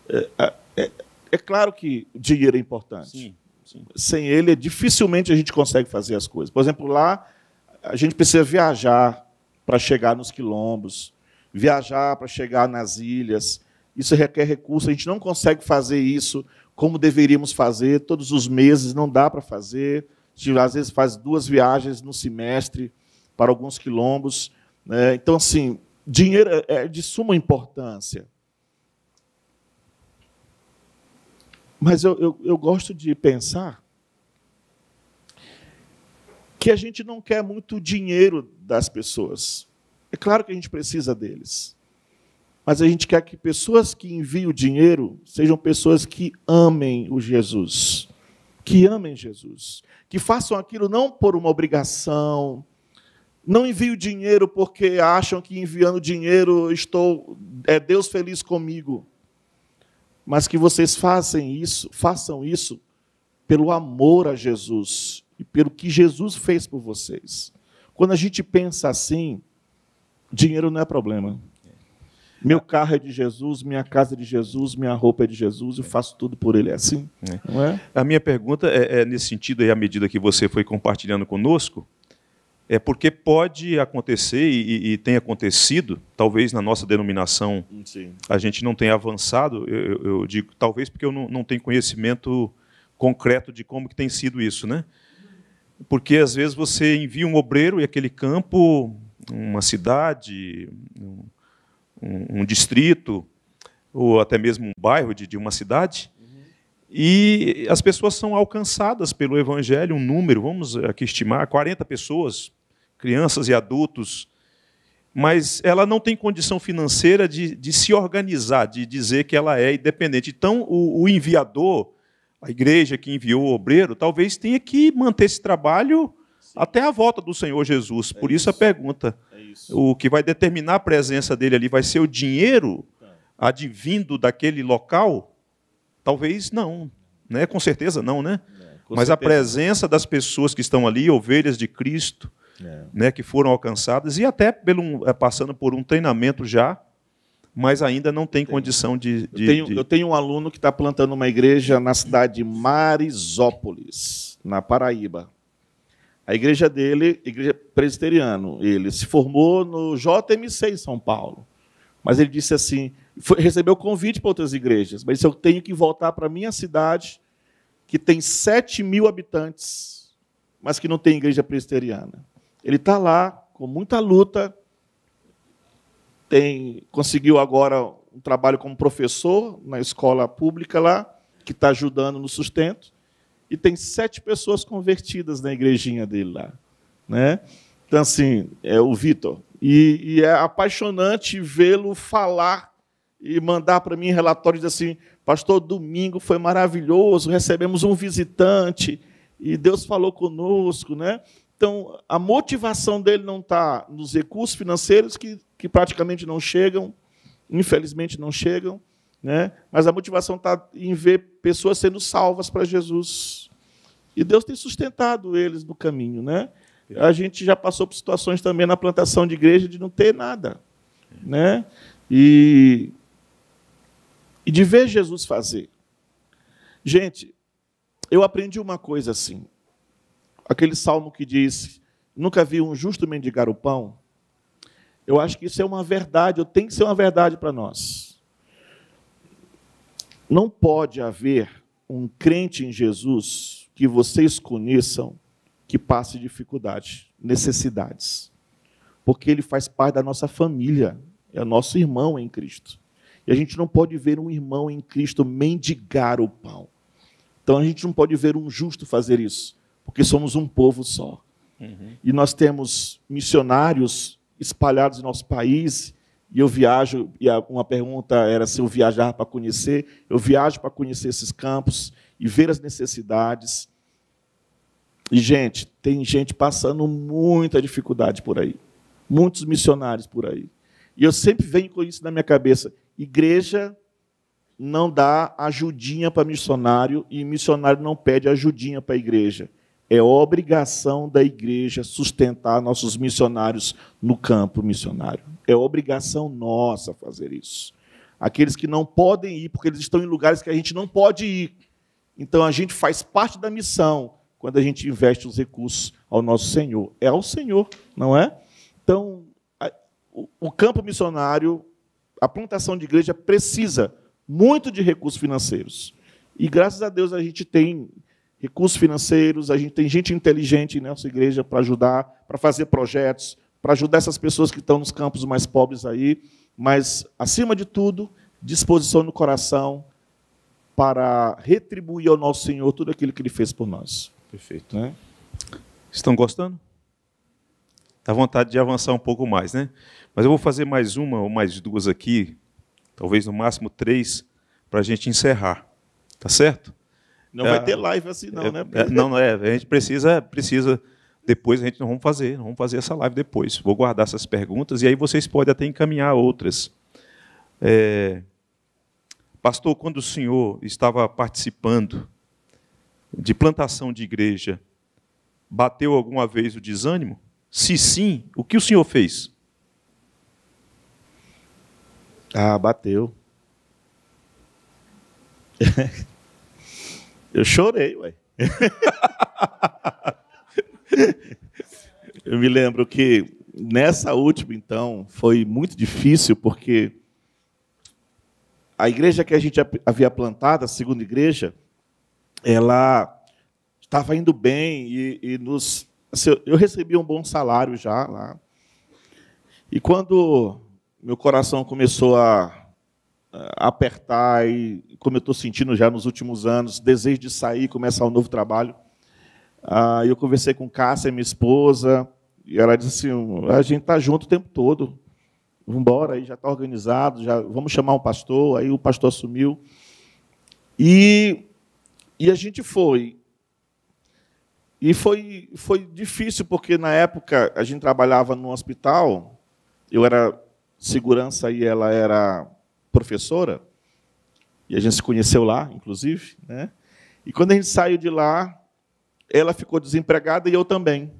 É, é, é, claro que dinheiro é importante. Sim, sim. Sem ele, é, dificilmente a gente consegue fazer as coisas. Por exemplo, lá a gente precisa viajar para chegar nos quilombos, viajar para chegar nas ilhas. Isso requer recurso. A gente não consegue fazer isso como deveríamos fazer todos os meses. Não dá para fazer. Às vezes faz duas viagens no semestre para alguns quilombos. Né? Então, assim, dinheiro é, é de suma importância. Mas eu, eu, eu gosto de pensar que a gente não quer muito dinheiro das pessoas. É claro que a gente precisa deles. Mas a gente quer que pessoas que enviem o dinheiro sejam pessoas que amem o Jesus, que amem Jesus, que façam aquilo não por uma obrigação, não enviem o dinheiro porque acham que enviando dinheiro estou é Deus feliz comigo. Mas que vocês façam isso, façam isso pelo amor a Jesus e pelo que Jesus fez por vocês. Quando a gente pensa assim, dinheiro não é problema. Meu carro é de Jesus, minha casa é de Jesus, minha roupa é de Jesus, eu faço tudo por ele. É assim? É. Não é? A minha pergunta é, é nesse sentido, aí, à medida que você foi compartilhando conosco, é porque pode acontecer e, e, tem acontecido, talvez na nossa denominação Sim. a gente não tenha avançado, eu, eu digo talvez porque eu não, não, tenho conhecimento concreto de como que tem sido isso, né? porque às vezes você envia um obreiro e aquele campo, uma cidade, um, um distrito, ou até mesmo um bairro de, de uma cidade, uhum. e as pessoas são alcançadas pelo evangelho, um número, vamos aqui estimar, 40 pessoas, crianças e adultos, mas ela não tem condição financeira de, de se organizar, de dizer que ela é independente. Então, o, o enviador a igreja que enviou o obreiro, talvez tenha que manter esse trabalho Sim. até a volta do Senhor Jesus. É Por isso, isso, a pergunta. É isso. O que vai determinar a presença dele ali vai ser o dinheiro tá. advindo daquele local? Talvez não. Né? Com certeza não, né? É, Mas certeza. a presença das pessoas que estão ali, ovelhas de Cristo, é. né, que foram alcançadas, e até pelo, eh, passando por um treinamento já, mas ainda não tem condição de. de, eu, tenho, de... eu tenho um aluno que está plantando uma igreja na cidade de Marisópolis, na Paraíba. A igreja dele, igreja presbiteriana. ele se formou no JMC em São Paulo. Mas ele disse assim: foi, recebeu convite para outras igrejas, mas disse, eu tenho que voltar para a minha cidade, que tem 7 mil habitantes, mas que não tem igreja presbiteriana. Ele está lá, com muita luta, tem conseguiu agora um trabalho como professor na escola pública lá, que está ajudando no sustento, e tem sete pessoas convertidas na igrejinha dele lá. Né? Então, assim, é o Vitor. E, e é apaixonante vê-lo falar e mandar para mim relatórios assim: Pastor, domingo foi maravilhoso, recebemos um visitante e Deus falou conosco, né? Então, a motivação dele não está nos recursos financeiros, que, que praticamente não chegam, infelizmente não chegam, né? mas a motivação está em ver pessoas sendo salvas para Jesus. E Deus tem sustentado eles no caminho. Né? É. A gente já passou por situações também na plantação de igreja de não ter nada. Né? E, e de ver Jesus fazer. Gente, eu aprendi uma coisa assim aquele salmo que diz: Nunca vi um justo mendigar o pão. Eu acho que isso é uma verdade, ou tem que ser uma verdade para nós. Não pode haver um crente em Jesus que vocês conheçam que passe dificuldade, necessidades, porque ele faz parte da nossa família, é nosso irmão em Cristo. E a gente não pode ver um irmão em Cristo mendigar o pão. Então a gente não pode ver um justo fazer isso porque somos um povo só. Uhum. E nós temos missionários espalhados no nosso país, e eu viajo, e uma pergunta era se eu viajar para conhecer, eu viajo para conhecer esses campos e ver as necessidades. E, gente, tem gente passando muita dificuldade por aí, muitos missionários por aí. E eu sempre venho com isso na minha cabeça: igreja não dá ajudinha para missionário e missionário não pede ajudinha para a igreja. É obrigação da igreja sustentar nossos missionários no campo missionário. É obrigação nossa fazer isso. Aqueles que não podem ir, porque eles estão em lugares que a gente não pode ir. Então a gente faz parte da missão quando a gente investe os recursos ao nosso Senhor. É ao Senhor, não é? Então, o campo missionário, a plantação de igreja precisa muito de recursos financeiros. E graças a Deus a gente tem recursos financeiros, a gente tem gente inteligente na nossa igreja para ajudar, para fazer projetos, para ajudar essas pessoas que estão nos campos mais pobres aí, mas, acima de tudo, disposição no coração para retribuir ao nosso Senhor tudo aquilo que Ele fez por nós. Perfeito. Né? Estão gostando? Dá vontade de avançar um pouco mais, né? Mas eu vou fazer mais uma ou mais duas aqui, talvez no máximo três, para a gente encerrar. Tá certo? Não é, vai tá. ter live assim, não, é, né? É, não, é. A gente precisa, precisa. Depois a gente não vamos fazer, não vamos fazer essa live depois. Vou guardar essas perguntas e aí vocês podem até encaminhar outras. É, pastor, quando o senhor estava participando de plantação de igreja, bateu alguma vez o desânimo? Se sim, o que o senhor fez? Ah, bateu. [laughs] Eu chorei, ué. [laughs] eu me lembro que nessa última, então, foi muito difícil, porque a igreja que a gente havia plantado, a segunda igreja, ela estava indo bem e, e nos. Assim, eu recebi um bom salário já lá. E quando meu coração começou a apertar e, como eu estou sentindo já nos últimos anos, desejo de sair, começar um novo trabalho. Ah, eu conversei com Cássia, minha esposa, e ela disse assim: a gente está junto o tempo todo. Vamos embora, aí já está organizado, já vamos chamar um pastor. Aí o pastor assumiu. E, e a gente foi. E foi, foi difícil, porque na época a gente trabalhava no hospital, eu era segurança e ela era professora, e a gente se conheceu lá, inclusive, né? E quando a gente saiu de lá, ela ficou desempregada e eu também.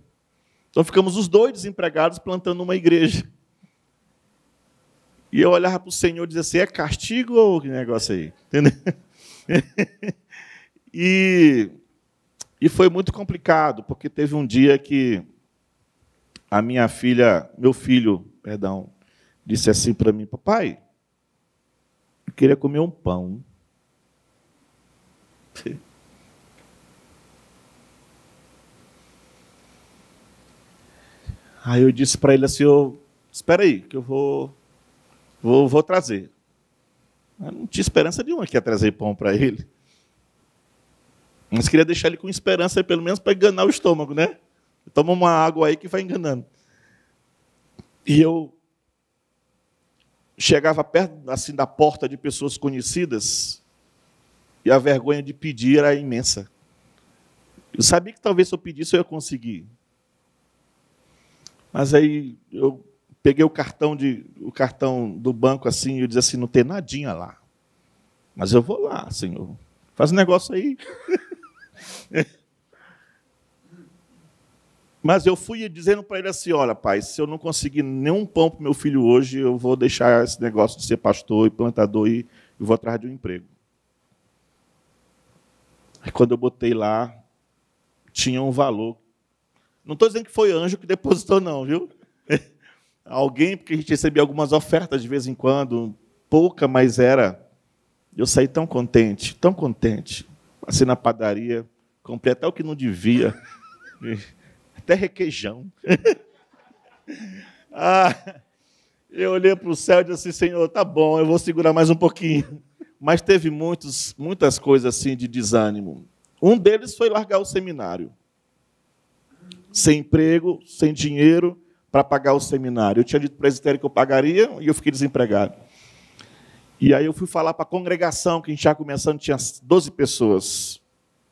Então ficamos os dois desempregados plantando uma igreja. E eu olhava para o Senhor e dizia assim: é castigo ou que negócio aí? Entendeu? [laughs] e, e foi muito complicado, porque teve um dia que a minha filha, meu filho, perdão, disse assim para mim: papai, queria comer um pão. Aí eu disse para ele assim: espera aí, que eu vou, vou, vou trazer. Eu não tinha esperança nenhuma que ia trazer pão para ele. Mas queria deixar ele com esperança, pelo menos para enganar o estômago, né? Toma uma água aí que vai enganando. E eu chegava perto assim da porta de pessoas conhecidas e a vergonha de pedir era imensa. Eu sabia que talvez se eu pedisse eu ia conseguir. Mas aí eu peguei o cartão de o cartão do banco assim e eu disse assim, não tem nadinha lá. Mas eu vou lá, Senhor. Faz um negócio aí. [laughs] Mas eu fui dizendo para ele assim: olha, pai, se eu não conseguir nenhum pão para meu filho hoje, eu vou deixar esse negócio de ser pastor e plantador e, vou atrás de um emprego. Aí quando eu botei lá, tinha um valor. Não estou dizendo que foi anjo que depositou, não, viu? [laughs] Alguém, porque a gente recebia algumas ofertas de vez em quando, pouca, mas era. Eu saí tão contente, tão contente. Passei na padaria, comprei até o que não devia. [laughs] até requeijão. [laughs] ah, eu olhei para o céu e disse: assim, Senhor, tá bom, eu vou segurar mais um pouquinho. Mas teve muitos, muitas coisas assim de desânimo. Um deles foi largar o seminário. Sem emprego, sem dinheiro para pagar o seminário. Eu tinha dito para o presbitério que eu pagaria e eu fiquei desempregado. E aí eu fui falar para a congregação, que a gente já começando, tinha 12 pessoas.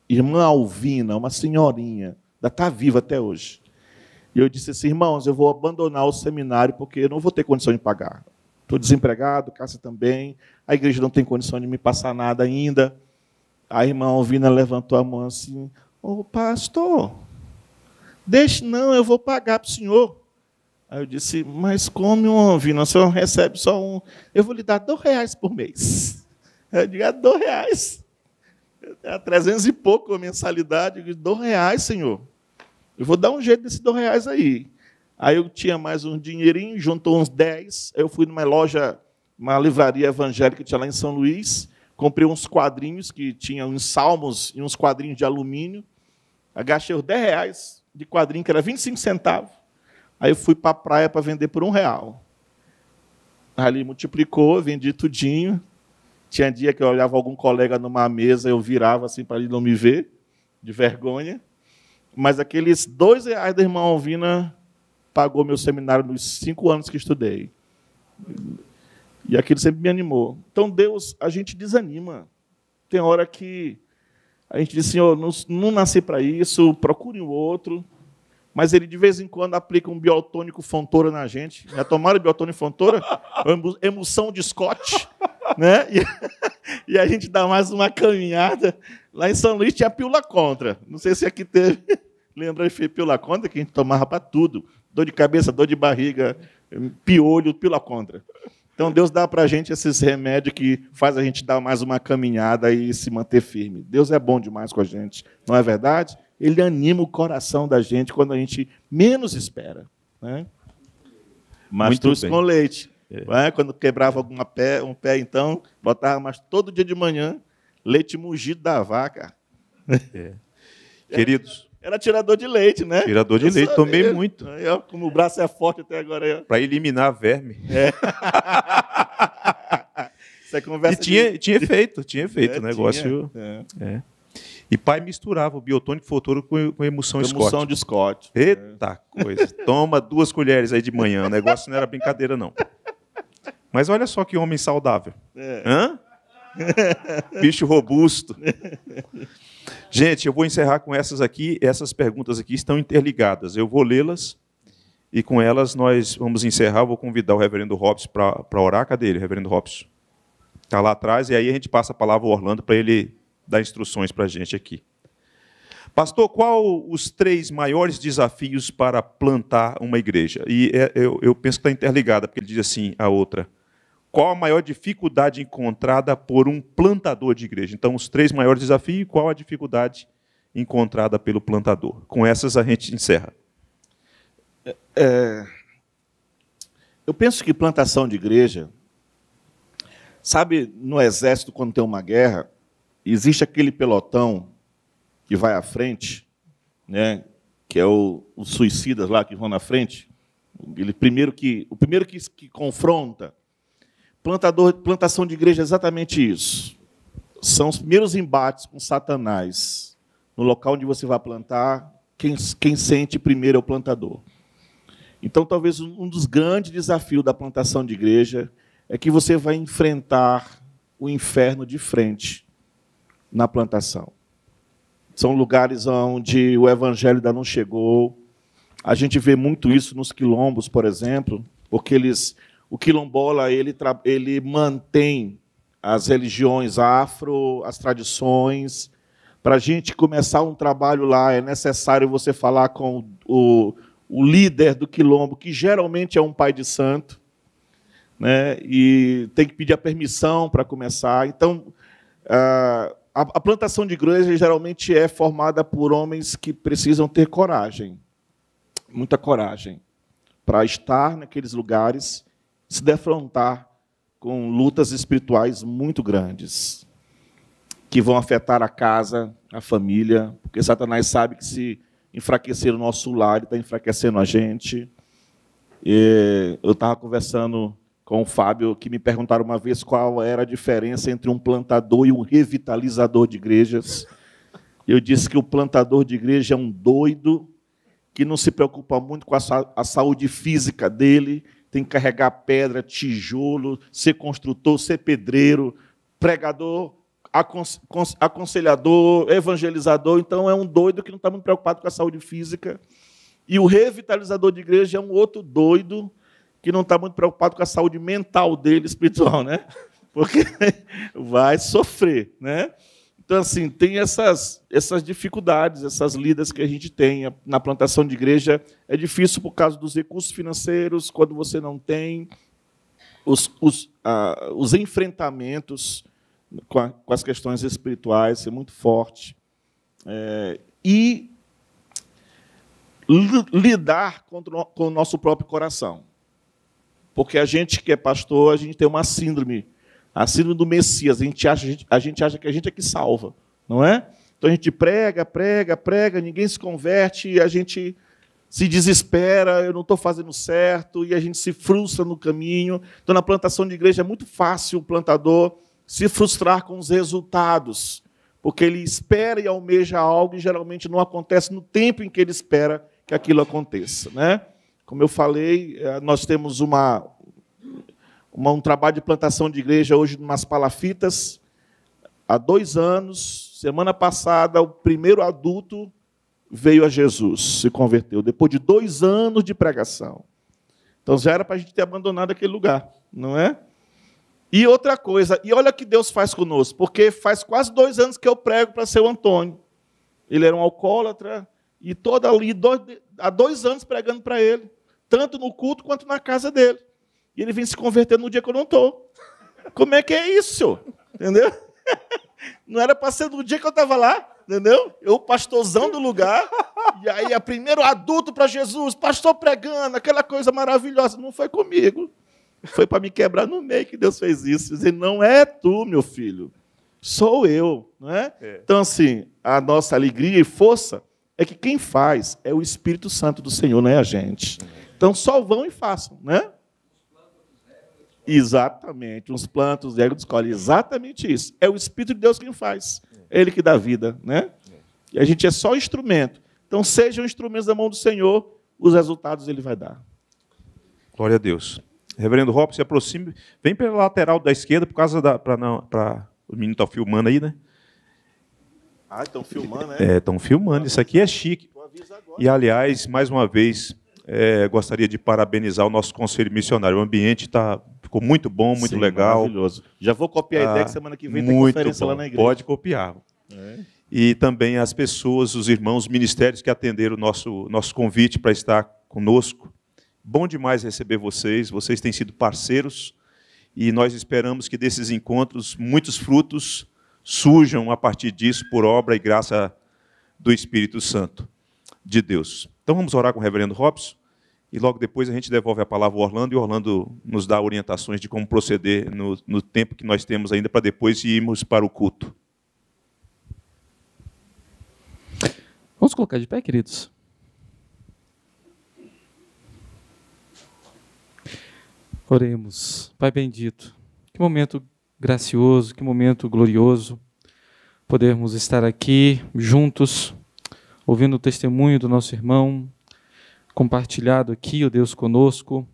Irmã Alvina, uma senhorinha, Ainda está viva até hoje. E eu disse assim, irmãos, eu vou abandonar o seminário porque eu não vou ter condição de pagar. Estou desempregado, Cássia também, a igreja não tem condição de me passar nada ainda. A irmã Alvina levantou a mão assim, ô oh, pastor, deixe não, eu vou pagar para o senhor. Aí eu disse, mas como, Alvina, o senhor recebe só um, eu vou lhe dar dois reais por mês. Eu digo, é dois reais. É 300 e pouco a mensalidade. Eu disse, dois reais, senhor. Eu vou dar um jeito desses dois reais aí. Aí eu tinha mais um dinheirinho, juntou uns 10. Eu fui numa loja, uma livraria evangélica que tinha lá em São Luís. Comprei uns quadrinhos que tinha uns salmos e uns quadrinhos de alumínio. Agachei os 10 reais de quadrinho, que era 25 centavos. Aí eu fui para a praia para vender por um real. Ali multiplicou, vendi tudinho, tinha dia que eu olhava algum colega numa mesa, eu virava assim para ele não me ver, de vergonha. Mas aqueles dois reais da irmã Alvina pagou meu seminário nos cinco anos que estudei. E aquilo sempre me animou. Então, Deus, a gente desanima. Tem hora que a gente diz, Senhor, não, não nasci para isso, procure um outro mas ele de vez em quando aplica um biotônico fontora na gente. Já tomaram biotônico fontora? Emulsão de Scott, né? E, [laughs] e, a gente dá mais uma caminhada. Lá em São Luís tinha pílula contra. Não sei se aqui teve. [laughs] Lembra de pílula contra que a gente tomava para tudo. Dor de cabeça, dor de barriga, piolho, pílula contra. Então Deus dá para a gente esses remédios que faz a gente dar mais uma caminhada e se manter firme. Deus é bom demais com a gente, não é verdade? ele anima o coração da gente quando a gente menos espera. Né? Mastruz com leite. É. é. Quando quebrava alguma pé, um pé, então, botava mas todo dia de manhã, leite mugido da vaca. É. [laughs] é. Queridos. Era, era tirador de leite, né? Tirador de eu leite, tomei muito. Eu, como o braço é forte até agora. Para eliminar verme. É. [laughs] é. conversa e tinha, de... tinha efeito, tinha efeito o negócio. Tinha, é. E pai misturava o biotônico futuro com, com emulsão Scott. Emulsão de Scott. É. Eita é. coisa. Toma duas colheres aí de manhã. O negócio não era brincadeira, não. Mas olha só que homem saudável. É. Hã? Bicho robusto. Gente, eu vou encerrar com essas aqui. Essas perguntas aqui estão interligadas. Eu vou lê-las e com elas nós vamos encerrar. Eu vou convidar o reverendo Hobbs para orar. Cadê ele, reverendo Hobbs? Está lá atrás. E aí a gente passa a palavra ao Orlando para ele dar instruções para a gente aqui. Pastor, qual os três maiores desafios para plantar uma igreja? E é, eu, eu, penso que está interligada, porque ele diz assim a outra. Qual a maior dificuldade encontrada por um plantador de igreja? Então, os três maiores desafios e qual a dificuldade encontrada pelo plantador? Com essas a gente encerra. É, é eu penso que plantação de igreja. Sabe, no exército, quando tem uma guerra, existe aquele pelotão que vai à frente, né, que é o, os suicidas lá que vão na frente, ele primeiro que, o primeiro que, que confronta, plantador, plantação de igreja é exatamente isso. São os primeiros embates com Satanás. No local onde você vai plantar, quem, quem sente primeiro é o plantador. Então, talvez um dos grandes desafios da plantação de igreja é que você vai enfrentar o inferno de frente na plantação. São lugares onde o evangelho ainda não chegou. A gente vê muito isso nos quilombos, por exemplo, porque eles, o quilombola ele, ele mantém as religiões afro, as tradições. Para a gente começar um trabalho lá, é necessário você falar com o, o líder do quilombo, que geralmente é um pai de santo, né? e tem que pedir a permissão para começar. Então, ah, a, a plantação de igreja geralmente é formada por homens que precisam ter coragem, muita coragem, para estar naqueles lugares, se defrontar com lutas espirituais muito grandes, que vão afetar a casa, a família, porque Satanás sabe que se enfraquecer o nosso lar, ele está enfraquecendo a gente. E eu estava conversando com o Fábio, que me perguntaram uma vez qual era a diferença entre um plantador e um revitalizador de igrejas. Eu disse que o plantador de igreja é um doido que não se preocupa muito com a, sa a saúde física dele, tem que carregar pedra, tijolo, ser construtor, ser pedreiro, pregador, acon aconselhador, evangelizador. Então é um doido que não está muito preocupado com a saúde física. E o revitalizador de igreja é um outro doido que não está muito preocupado com a saúde mental dele, espiritual, né? Porque [laughs] vai sofrer, né? Então, assim, tem essas, essas dificuldades, essas lidas que a gente tem na plantação de igreja. É difícil por causa dos recursos financeiros, quando você não tem os, os, ah, os enfrentamentos com, a, com, as questões espirituais, é muito forte. É, e lidar contra, com o nosso próprio coração. Porque a gente que é pastor, a gente tem uma síndrome, a síndrome do Messias. A gente acha, a gente, a gente acha que a gente é que salva, não é? Então a gente prega, prega, prega, ninguém se converte, a gente se desespera, eu não estou fazendo certo, e a gente se frustra no caminho. Então, na plantação de igreja é muito fácil o plantador se frustrar com os resultados, porque ele espera e almeja algo e geralmente não acontece no tempo em que ele espera que aquilo aconteça, né? Como eu falei, eh, nós temos uma, uma, um trabalho de plantação de igreja hoje nas palafitas. Há dois anos, semana passada, o primeiro adulto veio a Jesus, se converteu, depois de dois anos de pregação. Então já era para a gente ter abandonado aquele lugar, não é? E outra coisa, e olha o que Deus faz conosco, porque faz quase dois anos que eu prego para seu Antônio. Ele era um alcoólatra, e toda ali, dois, há dois anos pregando para ele tanto no culto quanto na casa dele. E ele vem se converter no dia que eu não estou. Como é que é isso, senhor? Entendeu? [laughs] Não era para ser no dia que eu estava lá, entendeu? Eu, pastorzão do lugar, e aí, a primeiro adulto para Jesus, pastor pregando, aquela coisa maravilhosa. Não foi comigo. Foi para me quebrar no meio que Deus fez isso. Dizer, não é tu, meu filho, sou eu. Não é? é? Então, assim, a nossa alegria e força é que quem faz é o Espírito Santo do Senhor, não é a gente. É. Então só vão e façam, né? Exatamente, uns plantos, ego escolhe. Exatamente isso. É o Espírito de Deus quem faz. É ele que dá vida, né? E a gente é só instrumento. Então sejam instrumentos da mão do Senhor, os resultados ele vai dar. Glória a Deus. Reverendo Robson, se aproxime. Vem pela lateral da esquerda, por causa da. para não, para o menino está filmando aí, né? Ah, estão filmando, né? É, estão filmando. Isso aqui é chique. E, aliás, mais uma vez, é, gostaria de parabenizar o nosso conselho missionário. O ambiente tá, ficou muito bom, muito Sim, legal. Maravilhoso. Já vou copiar tá a ideia que ah, semana que vem tem conferência bom. lá na igreja. Pode copiar. É. E também as pessoas, os irmãos, os ministérios que atenderam o nosso, nosso convite para estar conosco. Bom demais receber vocês, vocês têm sido parceiros e nós esperamos que desses encontros muitos frutos surjam a partir disso por obra e graça do Espírito Santo de Deus. Então vamos orar com o reverendo Robson e logo depois a gente devolve a palavra ao Orlando e Orlando nos dá orientações de como proceder no, no tempo que nós temos ainda para depois irmos para o culto. Vamos colocar de pé, queridos. Oremos. Pai bendito, que momento gracioso, que momento glorioso podermos estar aqui juntos, ouvindo o testemunho do nosso irmão, compartilhado aqui, ó Deus, conosco,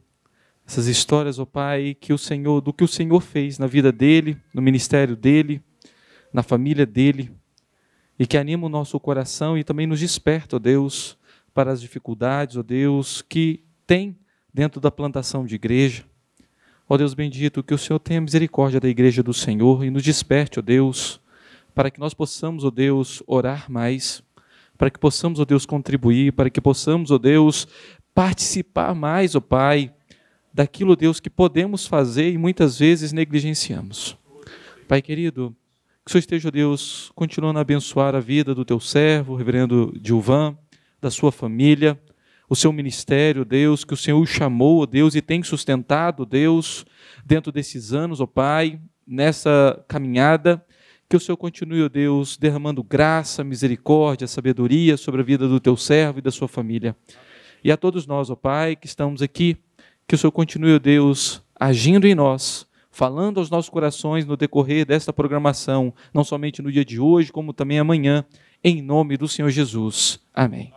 essas histórias, ó Pai, que o Senhor, do que o Senhor fez na vida dele, no ministério dele, na família dele, e que anima o nosso coração e também nos desperta, ó Deus, para as dificuldades, ó Deus, que tem dentro da plantação de igreja. Ó Deus bendito, que o Senhor tenha misericórdia da igreja do Senhor e nos desperte, ó Deus, para que nós possamos, ó Deus, orar mais para que possamos, ó oh Deus, contribuir, para que possamos, ó oh Deus, participar mais, ó oh Pai, daquilo, Deus, que podemos fazer e muitas vezes negligenciamos. Pai querido, que o Senhor esteja, oh Deus, continuando a abençoar a vida do teu servo, reverendo Dilvan, da sua família, o seu ministério, Deus, que o Senhor o chamou, Deus, e tem sustentado, Deus, dentro desses anos, ó Pai, nessa caminhada que o Senhor continue, ó Deus, derramando graça, misericórdia, sabedoria sobre a vida do teu servo e da sua família. E a todos nós, ó Pai, que estamos aqui, que o Senhor continue, ó Deus, agindo em nós, falando aos nossos corações no decorrer desta programação, não somente no dia de hoje, como também amanhã, em nome do Senhor Jesus. Amém.